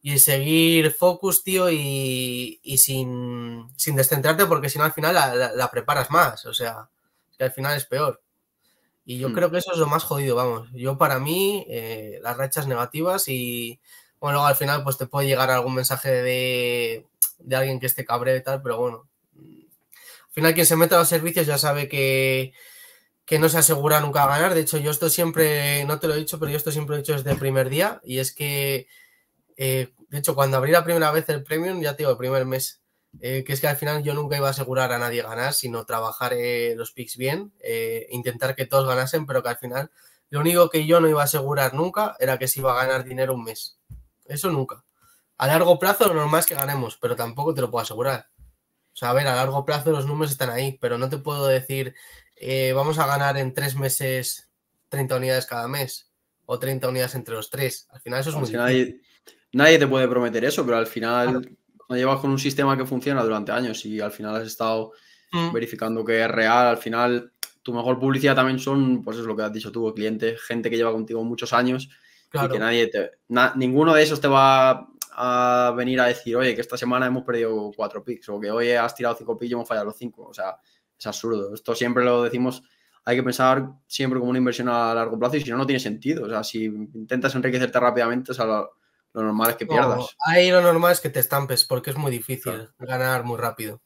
y seguir focus, tío, y, sin, sin, descentrarte, porque si no al final la, la, preparas más. O sea, que al final es peor. Y yo mm. creo que eso es lo más jodido, vamos. Yo para mí, eh, las rachas negativas y, bueno, luego al final pues te puede llegar algún mensaje de, alguien que esté cabreado y tal, pero bueno. Al final quien se mete a los servicios ya sabe que, no se asegura nunca a ganar. De hecho, yo esto siempre, no te lo he dicho, pero yo esto siempre lo he dicho desde el primer día. Y es que, eh, de hecho, cuando abrí la primera vez el Premium, ya te digo, el primer mes, eh, que es que al final yo nunca iba a asegurar a nadie ganar, sino trabajar eh, los picks bien, eh, intentar que todos ganasen, pero que al final lo único que yo no iba a asegurar nunca era que se iba a ganar dinero un mes. Eso nunca. A largo plazo lo normal es que ganemos, pero tampoco te lo puedo asegurar. O sea, a ver, a largo plazo los números están ahí, pero no te puedo decir vamos a ganar en tres meses 30 unidades cada mes o 30 unidades entre los tres. Al final eso es muy Nadie te puede prometer eso, pero al final llevas con un sistema que funciona durante años y al final has estado mm. verificando que es real, al final tu mejor publicidad también son, pues es lo que has dicho tú, clientes, gente que lleva contigo muchos años y que nadie te, ninguno de esos te va a venir a decir, oye, que esta semana hemos perdido cuatro picks o que hoy has tirado cinco picks y hemos fallado los cinco. O sea, es absurdo. Esto siempre lo decimos, hay que pensar siempre como una inversión a largo plazo y si no, no tiene sentido. O sea, si intentas enriquecerte rápidamente, o sea, lo normal es que pierdas. ahí lo normal es que te estampes, porque es muy difícil ganar muy rápido.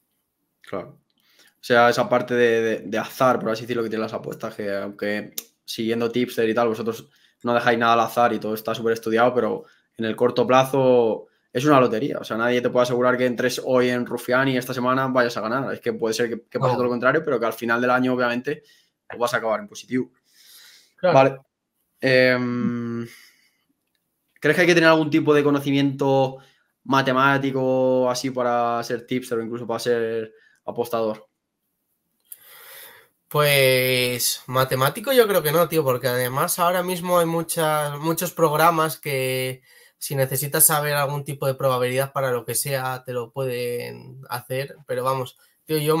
Claro. O sea, esa parte de, azar, por así decirlo, que tiene las apuestas, que aunque siguiendo tipster y tal, vosotros no dejáis nada al azar y todo está súper estudiado, pero en el corto plazo es una lotería. O sea, nadie te puede asegurar que entres hoy en Rufián y esta semana vayas a ganar. Es que puede ser que, pase todo lo contrario, pero que al final del año, obviamente, pues vas a acabar en positivo. Claro. Vale. Em, ¿Crees que hay que tener algún tipo de conocimiento matemático así para ser tipster o incluso para ser apostador? Pues matemático yo creo que no, tío, porque además ahora mismo hay muchas, muchos programas que si necesitas saber algún tipo de probabilidad para lo que sea, te lo pueden hacer, pero vamos, tío, yo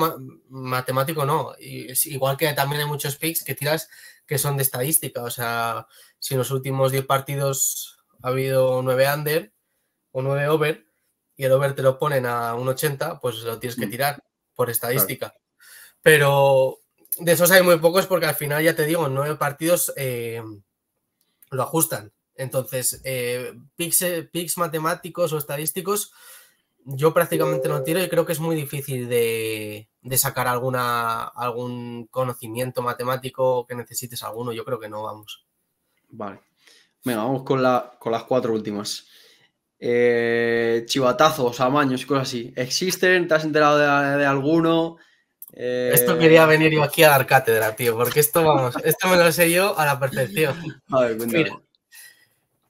matemático no. es igual que también hay muchos picks que tiras que son de estadística, o sea, si los últimos 10 partidos ha habido 9 under o 9 over y el over te lo ponen a un 80, pues lo tienes que mm. tirar por estadística. Pero de esos hay muy pocos porque al final, ya te digo, en 9 partidos eh, lo ajustan. Entonces, eh, eh, picks, matemáticos o estadísticos yo prácticamente no tiro y creo que es muy difícil de, de, sacar alguna, algún conocimiento matemático que necesites alguno. Yo creo que no, vamos. Vale. Venga, vamos con, las cuatro últimas. Eh, chivatazos, amaños y cosas así. ¿Existen? ¿Te has enterado de, alguno? Eh, esto quería venir yo aquí a dar cátedra, tío, porque esto, vamos, esto me lo sé yo a la perfección. A ver, Mira,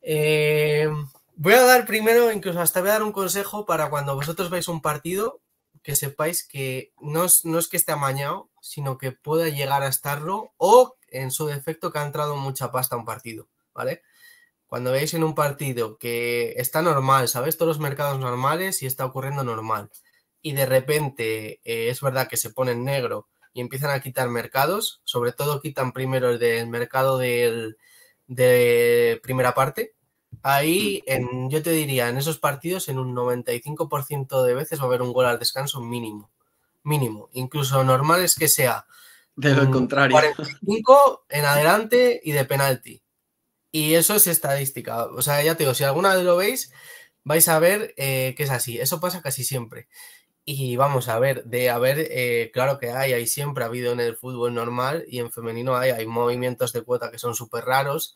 eh, voy a dar primero, incluso hasta voy a dar un consejo para cuando vosotros veis un partido, que sepáis que no es, es que esté amañado, sino que pueda llegar a estarlo o, en su defecto, que ha entrado mucha pasta un partido, ¿vale? cuando veis en un partido que está normal, ¿sabes? Todos los mercados normales y está ocurriendo normal. Y de repente eh, es verdad que se ponen negro y empiezan a quitar mercados, sobre todo quitan primero el del mercado de primera parte. Ahí mm. yo te diría, en esos partidos en un 95% de veces va a haber un gol al descanso mínimo, mínimo. Incluso normal es que sea de lo contrario. 45 en adelante y de penalti. Y eso es estadística. O sea, ya te digo, si alguna vez lo veis, vais a ver eh, que es así. Eso pasa casi siempre. Y vamos a ver, de haber, eh, claro que hay, hay siempre ha habido en el fútbol normal y en femenino hay, hay movimientos de cuota que son súper raros,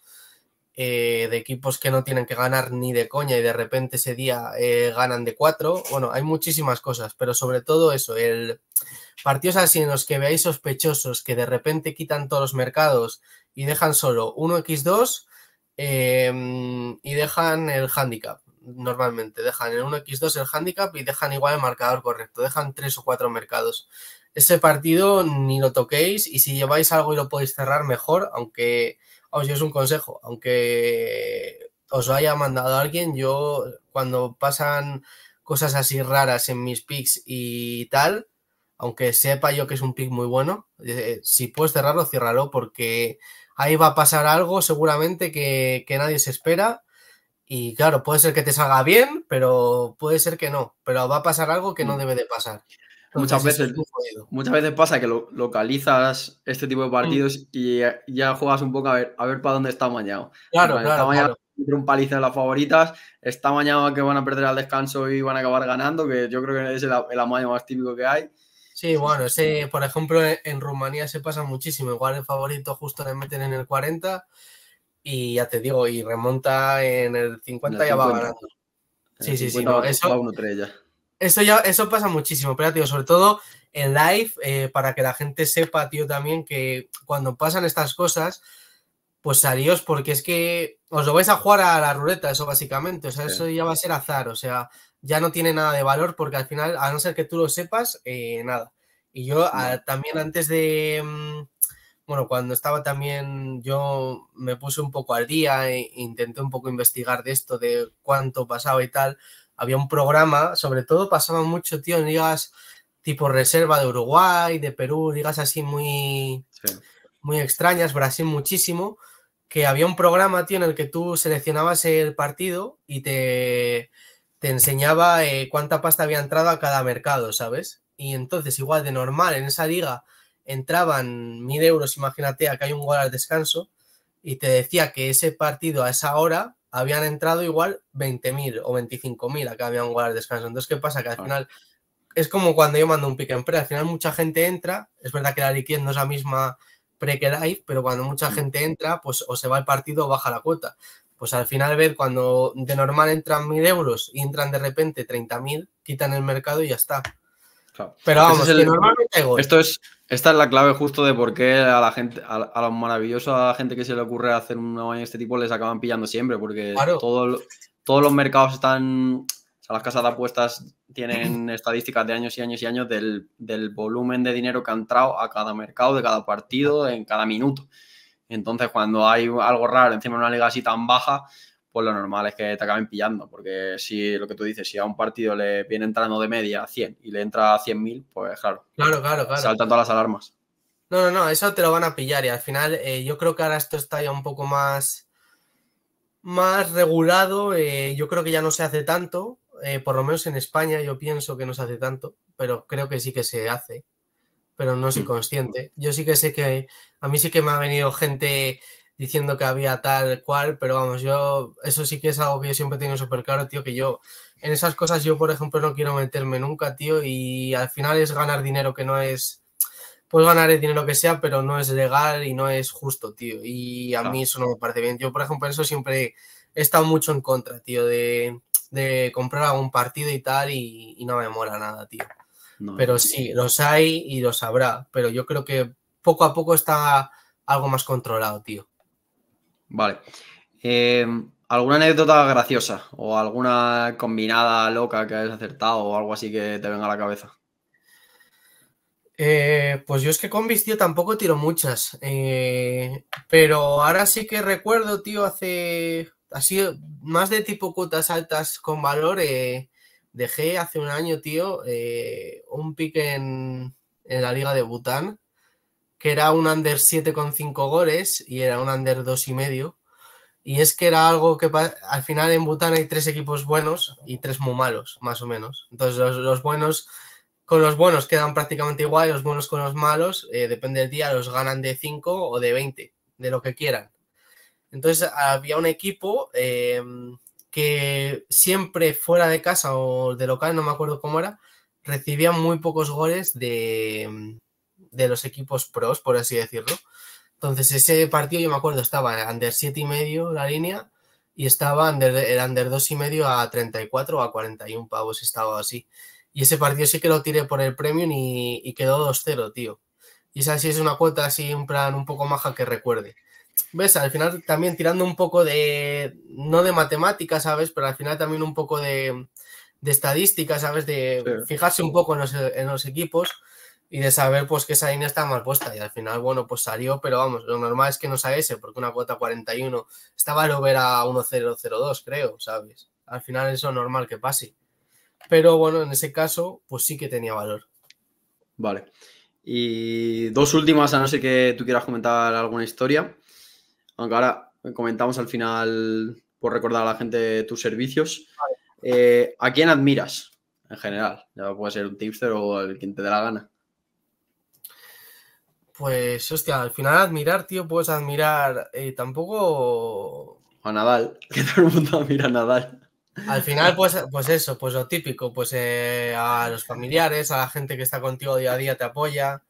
eh, de equipos que no tienen que ganar ni de coña y de repente ese día ganan de cuatro. Bueno, hay muchísimas cosas, pero sobre todo eso, el partidos así en los que veáis sospechosos que de repente quitan todos los mercados y dejan solo 1x2, Em, y dejan el handicap, normalmente. Dejan en 1x2 el handicap y dejan igual el marcador correcto. Dejan tres o cuatro mercados. Ese partido ni lo toquéis y si lleváis algo y lo podéis cerrar mejor, aunque, os yo es un consejo, aunque os haya mandado alguien, yo cuando pasan cosas así raras en mis picks y tal, aunque sepa yo que es un pick muy bueno, eh, si puedes cerrarlo, ciérralo porque ahí va a pasar algo seguramente que, nadie se espera. Y claro, puede ser que te salga bien, pero puede ser que no. Pero va a pasar algo que no mm. debe de pasar. muchas veces, muchas veces pasa que localizas este tipo de mm. partidos y ya, juegas un poco a ver, a ver para dónde está mañado. Claro, claro. mañana claro. un paliza de las favoritas, está mañana que van a perder al descanso y van a acabar ganando, que yo creo que es el, el amaño más típico que hay. Sí, bueno, ese, por ejemplo, e, en Rumanía se pasa muchísimo. Igual el favorito justo le meten en el 40 y ya te digo, y remonta en el 50 y ya va ganando. Sí, sí, sí. eso, Eso, ya, eso pasa muchísimo, pero tío, sobre todo en live, eh, para que la gente sepa, tío, también que cuando pasan estas cosas, pues adiós, porque es que os lo vais a jugar a la ruleta, eso básicamente. O sea, eso ya va a ser azar. O sea, ya no tiene nada de valor porque al final, a no ser que tú lo sepas, eh, nada. Y yo ah, también antes de, mm, bueno, cuando estaba también, yo me puse un poco al día e intenté un poco investigar de esto, de cuánto pasaba y tal. Había un programa, sobre todo pasaba mucho, tío, en ligas tipo reserva de Uruguay, de Perú, ligas así muy, muy extrañas, Brasil muchísimo, que había un programa, tío, en el que tú seleccionabas el partido y te te enseñaba eh, cuánta pasta había entrado a cada mercado, ¿sabes? Y entonces, igual de normal, en esa liga entraban mil euros, imagínate, acá hay un gol al descanso, y te decía que ese partido a esa hora habían entrado igual 20.000 o 25.000, acá había un gol al descanso. Entonces, ¿qué pasa? Que al final es como cuando yo mando un pick en pre, al final mucha gente entra, es verdad que la liquidez no es la misma pre que live, pero cuando mucha mm. gente entra, pues o se va el partido o baja la cuota pues al final ver cuando de normal entran mil euros y entran de repente 30.000, quitan el mercado y ya está. Pero este vamos, normalmente Esto es, esta es la clave justo de por qué a la gente, a, lo a gente que se le ocurre hacer un de este tipo les acaban pillando siempre, porque todos los mercados están, o sea, las casas de apuestas tienen (clears throat) estadísticas de años y años y años del, del volumen de dinero que ha entrado a cada mercado, de cada partido, en cada minuto. Entonces, cuando hay algo raro encima de una liga así tan baja, pues lo normal es que te acaben pillando, porque si lo que tú dices, si a un partido le viene entrando de media a 100 y le entra a 100.000, pues claro, claro, claro, claro. saltan todas las alarmas. No, no, no, eso te lo van a pillar y al final eh, yo creo que ahora esto está ya un poco más, más regulado, eh, yo creo que ya no se hace tanto, eh, por lo menos en España yo pienso que no se hace tanto, pero creo que sí que se hace pero no soy mm. consciente. Yo sí que sé que a mí sí que me ha venido gente diciendo que había tal cual, pero vamos, yo eso sí que es algo que yo siempre tengo súper claro, tío, que yo en esas cosas yo, por ejemplo, no quiero meterme nunca, tío, y al final es ganar dinero que no es, pues ganar dinero que sea, pero no es legal y no es justo, tío, y a mí eso no me parece bien. Yo, por ejemplo, eso siempre he estado mucho en contra, tío, de, comprar algún partido y tal, y, y no me mola nada, tío. Pero sí, los hay y los habrá, pero yo creo que poco a poco está algo más controlado, tío. Vale. Em, ¿Alguna anécdota graciosa o alguna combinada loca que hayas acertado o algo así que te venga a la cabeza? Eh, pues yo es que con tío, tampoco tiro muchas. Eh, pero ahora sí que recuerdo, tío, hace. Así, más de tipo cuotas altas con valor. Eh, Dejé hace un año, tío, eh, un pique en, la liga de Bután, que era un under con 7 5 goles y era un under 2 Y medio. Y es que era algo que al final en Bután hay tres equipos buenos y tres muy malos, más o menos. Entonces los, buenos con los buenos quedan prácticamente igual, los buenos con los malos, eh, depende del día, los ganan de 5 o de 20, de lo que quieran. Entonces había un equipo eh, que siempre fuera de casa o de local, no me acuerdo cómo era, recibían muy pocos goles de, los equipos pros, por así decirlo. Entonces, ese partido, yo me acuerdo, estaba under 7 y medio la línea y estaba under, el under 2 y medio a 34 o a 41 pavos, estaba así. Y ese partido sí que lo tiré por el premium y, y quedó 2-0, tío. Y esa sí es una cuota así, un plan un poco maja que recuerde ves, al final también tirando un poco de, no de matemática, ¿sabes? Pero al final también un poco de, estadística, ¿sabes? De fijarse un poco en los, equipos y de saber pues que esa línea está mal puesta. Y al final, bueno, pues salió, pero vamos, lo normal es que no ese, porque una cuota 41 estaba al over a 1.002, creo, ¿sabes? Al final eso es normal que pase. Pero bueno, en ese caso, pues sí que tenía valor. Vale. Y dos últimas, a no ser que tú quieras comentar alguna historia aunque ahora comentamos al final, por recordar a la gente tus servicios. Eh, ¿A quién admiras en general? puede ser un tipster o el quien te dé la gana. Pues, hostia, al final admirar, tío, puedes admirar eh, tampoco. A Nadal, (laughs) que todo el mundo admira a Nadal. Al final, pues, pues eso, pues lo típico, pues eh, a los familiares, a la gente que está contigo día a día te apoya.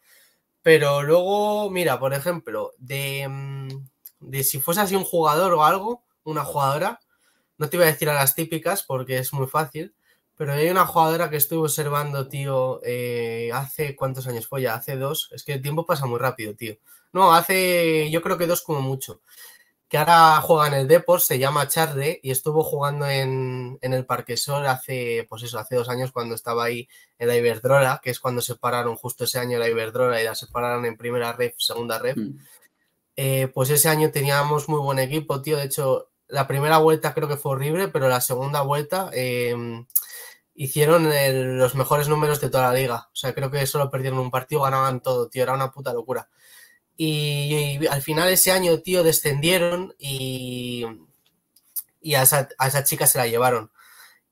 Pero luego, mira, por ejemplo, de, mm, de si fuese así un jugador o algo, una jugadora, no te iba a decir a las típicas porque es muy fácil, pero hay una jugadora que estuve observando, tío, eh, hace cuántos años fue ya, hace dos, es que el tiempo pasa muy rápido, tío. No, hace yo creo que dos como mucho, que ahora juega en el Deport, se llama Charde y estuvo jugando en, en el Parquesol hace, pues eso, hace dos años cuando estaba ahí en la Iberdrola, que es cuando separaron justo ese año la Iberdrola y la separaron en primera ref, segunda ref. Mm. Eh, pues ese año teníamos muy buen equipo, tío. De hecho, la primera vuelta creo que fue horrible, pero la segunda vuelta em, hicieron los mejores números de toda la liga. O sea, creo que solo perdieron un partido, ganaban todo, tío. Era una puta locura. Y, al final ese año, tío, descendieron y, y a, esa, a esa chica se la llevaron.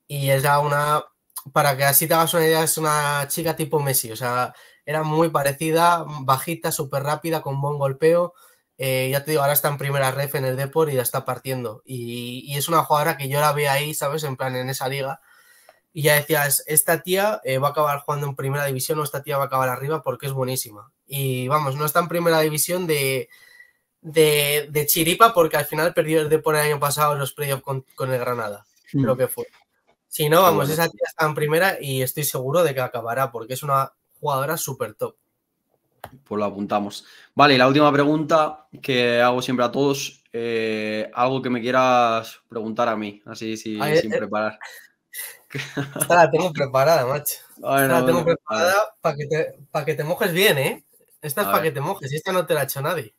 Y era una, para que así te hagas una idea, es una chica tipo Messi. O sea, era muy parecida, bajita, súper rápida, con buen golpeo. Eh, ya te digo, ahora está en primera ref en el Depor y ya está partiendo. Y, es una jugadora que yo la veo ahí, ¿sabes? En plan, en esa liga. Y ya decías, esta tía eh, va a acabar jugando en primera división o esta tía va a acabar arriba porque es buenísima. Y vamos, no está en primera división de, de, chiripa porque al final perdió el Depor el año pasado en los playoffs con, con, el Granada. lo hmm. que fue. Si no, vamos, esa tía está en primera y estoy seguro de que acabará porque es una jugadora súper top. Pues lo apuntamos. Vale, y la última pregunta que hago siempre a todos, eh, algo que me quieras preguntar a mí, así sin preparar. (laughs) Esta la tengo preparada, macho. esta la tengo preparada para que, te, mojes bien, ¿eh? Esta es para que te mojes, esta no te la ha hecho nadie.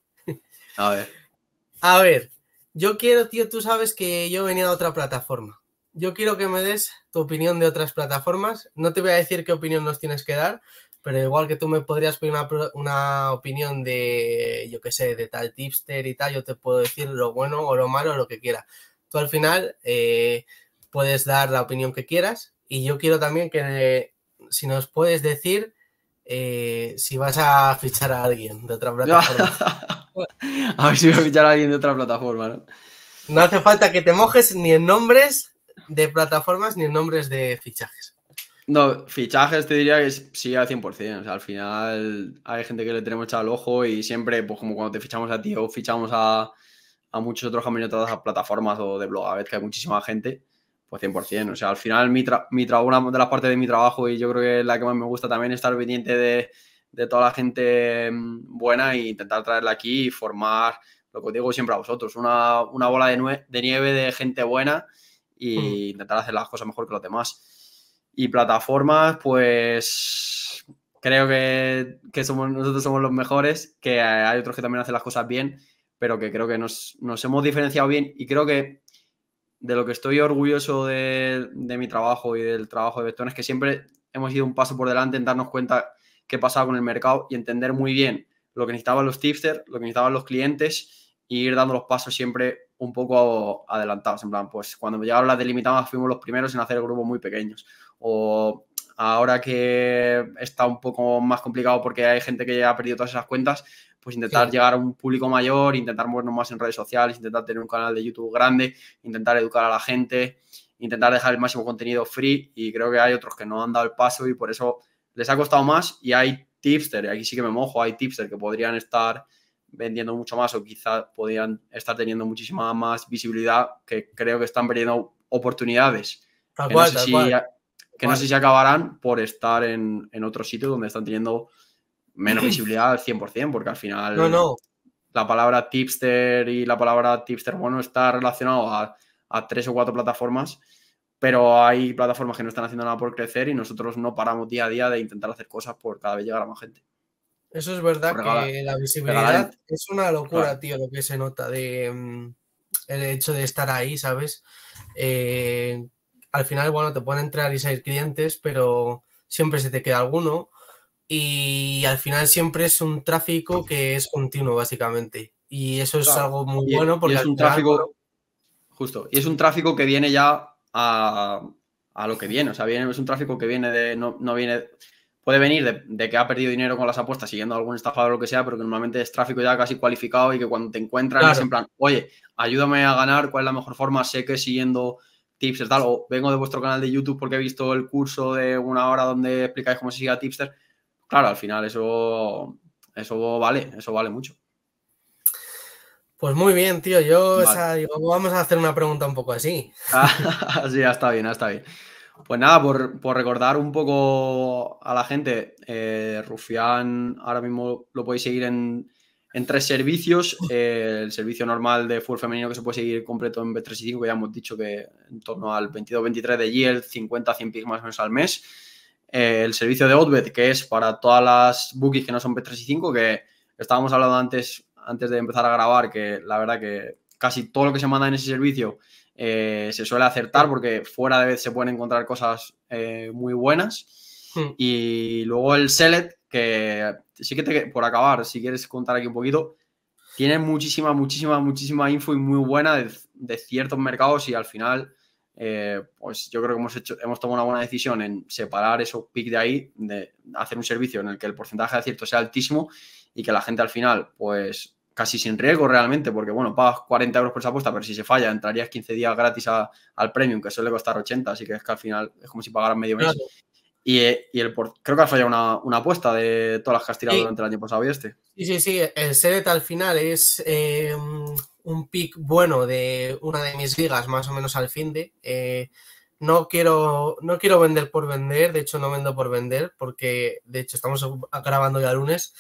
A ver. (laughs) A ver, yo quiero, tío, tú sabes que yo venía a otra plataforma. Yo quiero que me des tu opinión de otras plataformas. No te voy a decir qué opinión nos tienes que dar, pero igual que tú me podrías pedir una, una opinión de, yo qué sé, de tal tipster y tal, yo te puedo decir lo bueno o lo malo, o lo que quiera Tú al final eh, puedes dar la opinión que quieras y yo quiero también que si nos puedes decir eh, si vas a fichar a alguien de otra (laughs) plataforma. a ver si voy a fichar a alguien de otra plataforma, ¿no? No hace falta que te mojes ni en nombres de plataformas ni en nombres de fichajes. No, fichajes te diría que sí al 100%. O sea, al final hay gente que le tenemos echado el ojo y siempre, pues como cuando te fichamos a ti o fichamos a, muchos otros caminos de las plataformas o de blog, a veces que hay muchísima gente, pues 100%. O sea, al final mi, tra una de las partes de mi trabajo y yo creo que la que más me gusta también es estar pendiente de, toda la gente mm, buena e intentar traerla aquí y formar, lo que digo siempre a vosotros, una, bola de, nieve de gente buena y mm. intentar hacer las cosas mejor que los demás. Y plataformas, pues creo que, que, somos, nosotros somos los mejores, que hay otros que también hacen las cosas bien, pero que creo que nos, nos hemos diferenciado bien y creo que de lo que estoy orgulloso de, de mi trabajo y del trabajo de Vectón es que siempre hemos ido un paso por delante en darnos cuenta qué pasaba con el mercado y entender muy bien lo que necesitaban los tipsters, lo que necesitaban los clientes e ir dando los pasos siempre un poco adelantados. En plan, pues cuando ya hablas de limitadas fuimos los primeros en hacer grupos muy pequeños o ahora que está un poco más complicado porque hay gente que ya ha perdido todas esas cuentas, pues intentar llegar a un público mayor, intentar movernos más en redes sociales, intentar tener un canal de YouTube grande, intentar educar a la gente, intentar dejar el máximo contenido free y creo que hay otros que no han dado el paso y por eso les ha costado más y hay tipster, aquí sí que me mojo, hay tipster que podrían estar vendiendo mucho más o quizás podrían estar teniendo muchísima más visibilidad que creo que están perdiendo oportunidades. si que no sé si acabarán por estar en, otro sitio donde están teniendo menos visibilidad al 100%, porque al final la palabra tipster y la palabra tipster bueno está relacionado a, tres o cuatro plataformas, pero hay plataformas que no están haciendo nada por crecer y nosotros no paramos día a día de intentar hacer cosas por cada vez llegar a más gente. Eso es verdad que la visibilidad es una locura, tío, lo que se nota de mm, el hecho de estar ahí, ¿sabes? Eh, al final, bueno, te pueden entrar y salir clientes, pero siempre se te queda alguno y al final siempre es un tráfico que es continuo, básicamente. Y eso es algo muy bueno porque... es un tráfico... Justo, y es un tráfico que viene ya a, lo que viene, o sea, viene, es un tráfico que viene de... No, no viene... Puede venir de, que ha perdido dinero con las apuestas siguiendo algún estafador o lo que sea, pero que normalmente es tráfico ya casi cualificado y que cuando te encuentran en plan, oye, ayúdame a ganar, cuál es la mejor forma, sé que siguiendo tipsters, tal, o vengo de vuestro canal de YouTube porque he visto el curso de una hora donde explicáis cómo se sigue a tipster. Claro, al final eso, eso vale, eso vale mucho. Pues muy bien, tío. Yo, digo, vamos a hacer una pregunta un poco así. (laughs) sí, ya está bien, ya está bien. Pues nada, por, recordar un poco a la gente, eh, Rufián ahora mismo lo podéis seguir en entre servicios, eh, el servicio normal de full femenino que se puede seguir completo en b 5 ya hemos dicho que en torno al 22-23 de yield, 50-100 pics más o menos al mes. Eh, el servicio de Outbet, que es para todas las bookies que no son b 5 que estábamos hablando antes, antes de empezar a grabar, que la verdad que casi todo lo que se manda en ese servicio eh, se suele acertar porque fuera de vez se pueden encontrar cosas muy buenas. Hmm. Y luego el Select, que sí que te, por acabar, si quieres contar aquí un poquito, tiene muchísima, muchísima, muchísima info y muy buena de, ciertos mercados y al final, eh, pues yo creo que hemos, hecho, hemos tomado una buena decisión en separar esos pic de ahí, de hacer un servicio en el que el porcentaje de acierto sea altísimo y que la gente al final, pues casi sin riesgo realmente, porque bueno, pagas 40 euros por esa apuesta, pero si se falla, entrarías 15 días gratis al premium, que suele costar 80, así que es que al final es como si pagaras medio mes. Y, eh, creo que has fallado una, apuesta de todas las que has tirado durante el año pasado y este. Sí, sí, sí. El Sedet al final es eh, un pick bueno de una de mis ligas, más o menos al fin de. Eh, no quiero, no quiero vender por vender, de hecho no vendo por vender, porque de hecho estamos grabando ya lunes.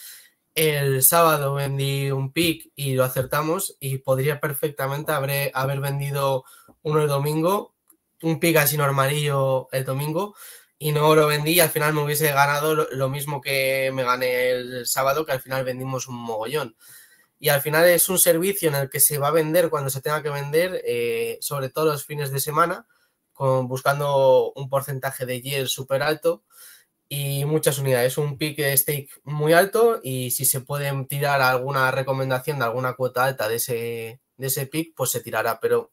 El sábado vendí un pick y lo acertamos y podría perfectamente haber, haber vendido uno el domingo, un pick así normalillo el domingo, y no lo vendí y al final me hubiese ganado lo mismo que me gané el sábado, que al final vendimos un mogollón. Y al final es un servicio en el que se va a vender cuando se tenga que vender, eh, sobre todo los fines de semana, con, buscando un porcentaje de yield súper alto y muchas unidades. Un pick de stake muy alto y si se pueden tirar alguna recomendación de alguna cuota alta de ese, de ese pick, pues se tirará. Pero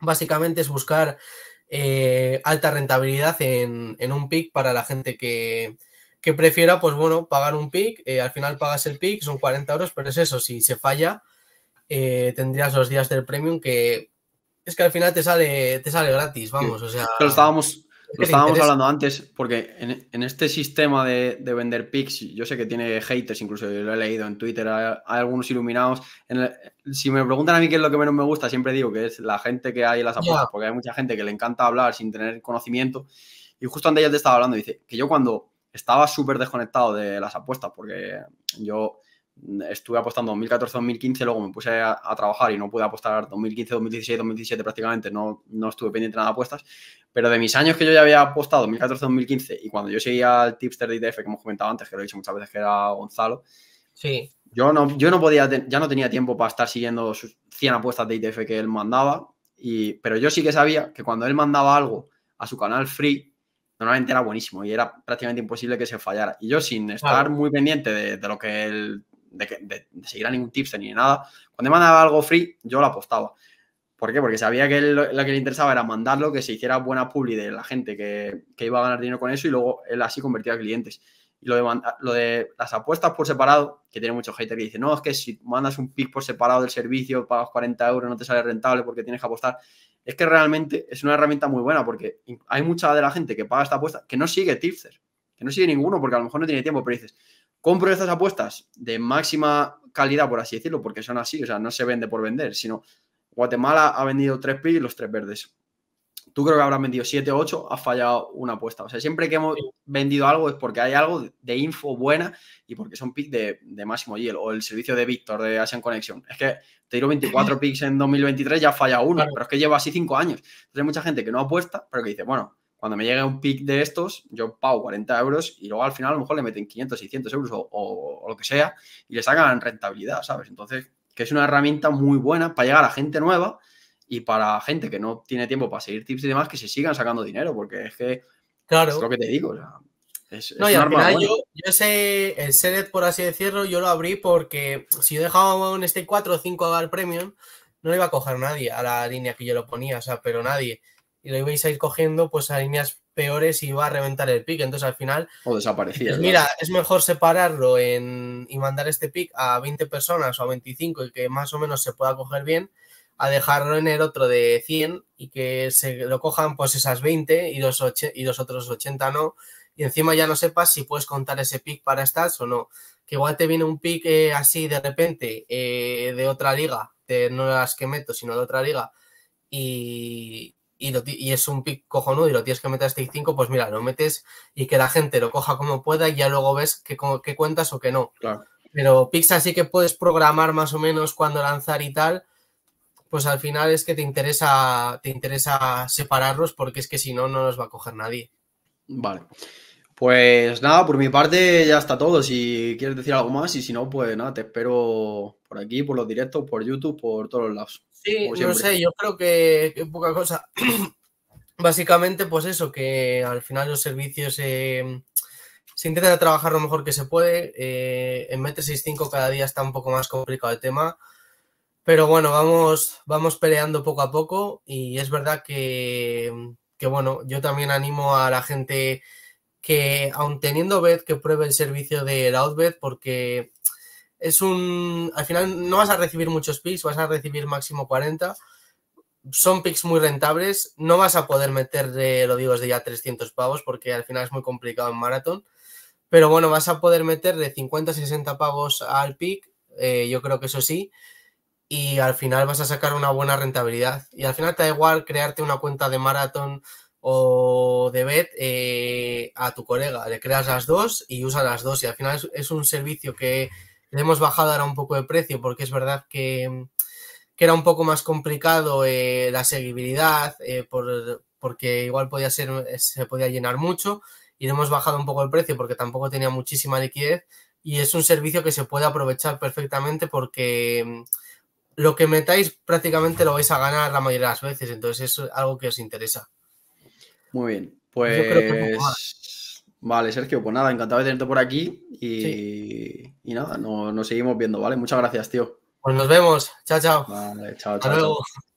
básicamente es buscar eh, alta rentabilidad en, un pick para la gente que, prefiera, pues bueno, pagar un pick. Eh, al final pagas el pick, son 40 euros, pero es eso, si se falla, eh, tendrías los días del premium que es que al final te sale, te sale gratis, vamos. O sea, estábamos, lo estábamos hablando antes, porque en, este sistema de, vender pics, yo sé que tiene haters, incluso lo he leído en Twitter, hay, algunos iluminados. En si me preguntan a mí qué es lo que menos me gusta, siempre digo que es la gente que hay en las apuestas, porque hay mucha gente que le encanta hablar sin tener conocimiento. Y justo antes ya te estaba hablando, dice que yo cuando estaba súper desconectado de las apuestas, porque yo estuve apostando 2014-2015, luego me puse a, trabajar y no pude apostar 2015, 2016, 2017 prácticamente, no, no estuve pendiente de nada apuestas, pero de mis años que yo ya había apostado, 2014-2015, y cuando yo seguía al tipster de ITF, que hemos comentado antes, que lo he dicho muchas veces que era Gonzalo, sí. yo, no, yo no podía, ya no tenía tiempo para estar siguiendo sus 100 apuestas de ITF que él mandaba, y, pero yo sí que sabía que cuando él mandaba algo a su canal free, normalmente era buenísimo y era prácticamente imposible que se fallara. Y yo sin estar muy pendiente de, de lo que él de, seguir a ningún tipster ni nada. Cuando me mandaba algo free, yo lo apostaba. ¿Por qué? Porque sabía que él, lo que le interesaba era mandarlo, que se hiciera buena publi de la gente que, que iba a ganar dinero con eso y luego él así convertía a clientes. Y lo de, lo de las apuestas por separado, que tiene muchos haters que dicen, no, es que si mandas un pick por separado del servicio, pagas 40 euros, no te sale rentable porque tienes que apostar. Es que realmente es una herramienta muy buena porque hay mucha de la gente que paga esta apuesta que no sigue tipster, que no sigue ninguno porque a lo mejor no tiene tiempo, pero dices, compro estas apuestas de máxima calidad, por así decirlo, porque son así, o sea, no se vende por vender, sino Guatemala ha vendido tres PI y los tres verdes. Tú creo que habrás vendido siete o ocho, ha fallado una apuesta. O sea, siempre que hemos vendido algo es porque hay algo de info buena y porque son picks de, máximo yield o el servicio de Víctor de Asian Connection. Es que te tiro 24 picks en 2023, ya falla fallado uno, pero es que lleva así cinco años. Entonces hay mucha gente que no apuesta, pero que dice, bueno, cuando me llegue un pick de estos, yo pago 40 euros y luego al final a lo mejor le meten 500, 600 euros o, lo que sea y le sacan rentabilidad, ¿sabes? Entonces, que es una herramienta muy buena para llegar a gente nueva y para gente que no tiene tiempo para seguir tips y demás, que se sigan sacando dinero, porque es que claro. es lo que te digo. O sea, es, no, y al final yo, sé, el SED por así decirlo, yo lo abrí porque si yo dejaba en este 4 o 5 dar premium, no le iba a coger nadie a la línea que yo lo ponía, o sea, pero nadie y lo ibais a ir cogiendo pues a líneas peores y va a reventar el pick. Entonces al final. O desaparecía. Mira, es mejor separarlo en, y mandar este pick a 20 personas o a 25 y que más o menos se pueda coger bien, a dejarlo en el otro de 100 y que se lo cojan pues esas 20 y los, y los otros 80 no. Y encima ya no sepas si puedes contar ese pick para estas o no. Que igual te viene un pick eh, así de repente eh, de otra liga, de, no las que meto, sino de otra liga. Y, y, es un pick cojonudo y lo tienes que meter a stake 5, pues mira, lo metes y que la gente lo coja como pueda y ya luego ves qué que cuentas o qué no. Pero Pixar así que puedes programar más o menos cuando lanzar y tal, pues al final es que te interesa, te interesa separarlos porque es que si no, no los va a coger nadie. Vale. Pues nada, por mi parte ya está todo. Si quieres decir algo más y si no, pues nada, te espero por aquí, por los directos, por YouTube, por todos los lados. Sí, no sé, yo creo que, poca cosa. (clears throat) Básicamente, pues eso, que al final los servicios eh, se intentan trabajar lo mejor que se puede. Eh, en m 65 cada día está un poco más complicado el tema. Pero bueno, vamos, vamos peleando poco a poco y es verdad que, que bueno, yo también animo a la gente que aun teniendo BED que pruebe el servicio del Outbed, porque es un. Al final no vas a recibir muchos picks, vas a recibir máximo 40. Son picks muy rentables. No vas a poder meter, de, lo digo de ya, 300 pavos porque al final es muy complicado en maratón. Pero bueno, vas a poder meter de 50 a 60 pavos al pick. Eh, yo creo que eso sí. Y al final vas a sacar una buena rentabilidad. Y al final te da igual crearte una cuenta de maratón o de bet eh, a tu colega. Le creas las dos y usa las dos. Y al final es un servicio que le hemos bajado ahora un poco de precio porque es verdad que, era un poco más complicado eh, la seguibilidad, eh, porque igual podía ser, eh, se podía llenar mucho y le hemos bajado un poco el precio porque tampoco tenía muchísima liquidez y es un servicio que se puede aprovechar perfectamente porque mm, lo que metáis prácticamente lo vais a ganar la mayoría de las veces, entonces es algo que os interesa. Muy bien, pues... Vale, Sergio, pues nada, encantado de tenerte por aquí y, nada, nos, seguimos viendo, ¿vale? Muchas gracias, tío. Pues nos vemos. Chao, chao. Vale, chao, chao.